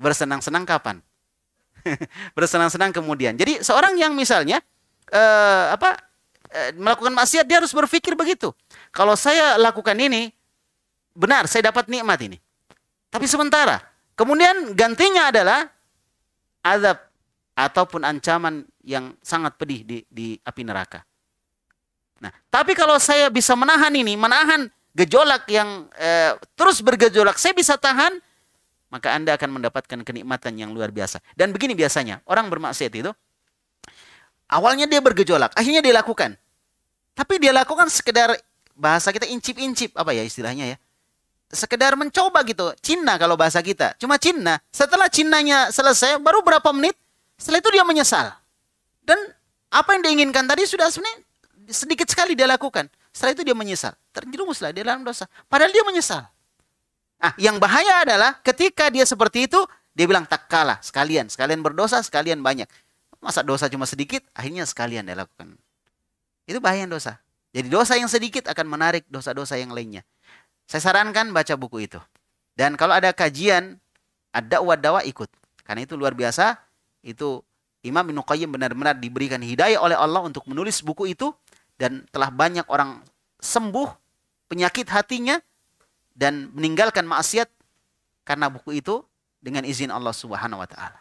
bersenang-senang kapan? <laughs> bersenang-senang kemudian. Jadi seorang yang misalnya eh, apa eh, melakukan maksiat dia harus berpikir begitu. Kalau saya lakukan ini benar saya dapat nikmat ini. Tapi sementara. Kemudian gantinya adalah azab ataupun ancaman yang sangat pedih di, di api neraka. Nah, tapi kalau saya bisa menahan ini, menahan gejolak yang eh, terus bergejolak, saya bisa tahan, maka Anda akan mendapatkan kenikmatan yang luar biasa. Dan begini biasanya, orang bermaksiat itu awalnya dia bergejolak, akhirnya dia lakukan. Tapi dia lakukan sekedar bahasa kita incip-incip apa ya istilahnya ya sekedar mencoba gitu. Cina kalau bahasa kita. Cuma Cina. Setelah cinnanya selesai, baru berapa menit, setelah itu dia menyesal. Dan apa yang diinginkan tadi sudah sebenarnya sedikit sekali dia lakukan. Setelah itu dia menyesal. Terjerumuslah dia dalam dosa. Padahal dia menyesal. Nah, yang bahaya adalah ketika dia seperti itu, dia bilang tak kalah sekalian. Sekalian berdosa, sekalian banyak. Masa dosa cuma sedikit, akhirnya sekalian dia lakukan. Itu bahaya dosa. Jadi dosa yang sedikit akan menarik dosa-dosa yang lainnya. Saya sarankan baca buku itu. Dan kalau ada kajian, ada dakwah ikut. Karena itu luar biasa. Itu Imam Ibn Qayyim benar-benar diberikan hidayah oleh Allah untuk menulis buku itu dan telah banyak orang sembuh penyakit hatinya dan meninggalkan maksiat karena buku itu dengan izin Allah Subhanahu wa taala.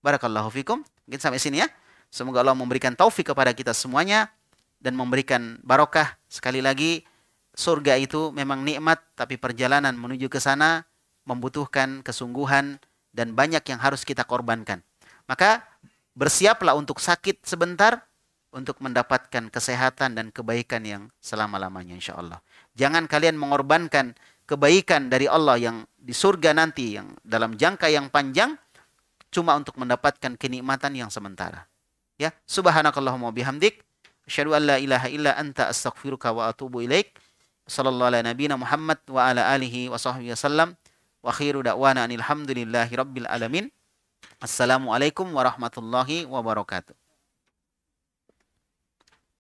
Barakallahu fikum. Mungkin sampai sini ya. Semoga Allah memberikan taufik kepada kita semuanya dan memberikan barokah. Sekali lagi, surga itu memang nikmat tapi perjalanan menuju ke sana membutuhkan kesungguhan dan banyak yang harus kita korbankan. Maka bersiaplah untuk sakit sebentar untuk mendapatkan kesehatan dan kebaikan yang selama-lamanya insya Allah. Jangan kalian mengorbankan kebaikan dari Allah yang di surga nanti yang dalam jangka yang panjang cuma untuk mendapatkan kenikmatan yang sementara. Ya, subhanakallahumma bihamdik asyhadu an la ilaha illa anta astaghfiruka wa atubu ilaik. Sallallahu ala nabiyina Muhammad wa ala alihi wa sahbihi wasallam. Wa khairu da'wana anil rabbil alamin. Assalamualaikum warahmatullahi wabarakatuh.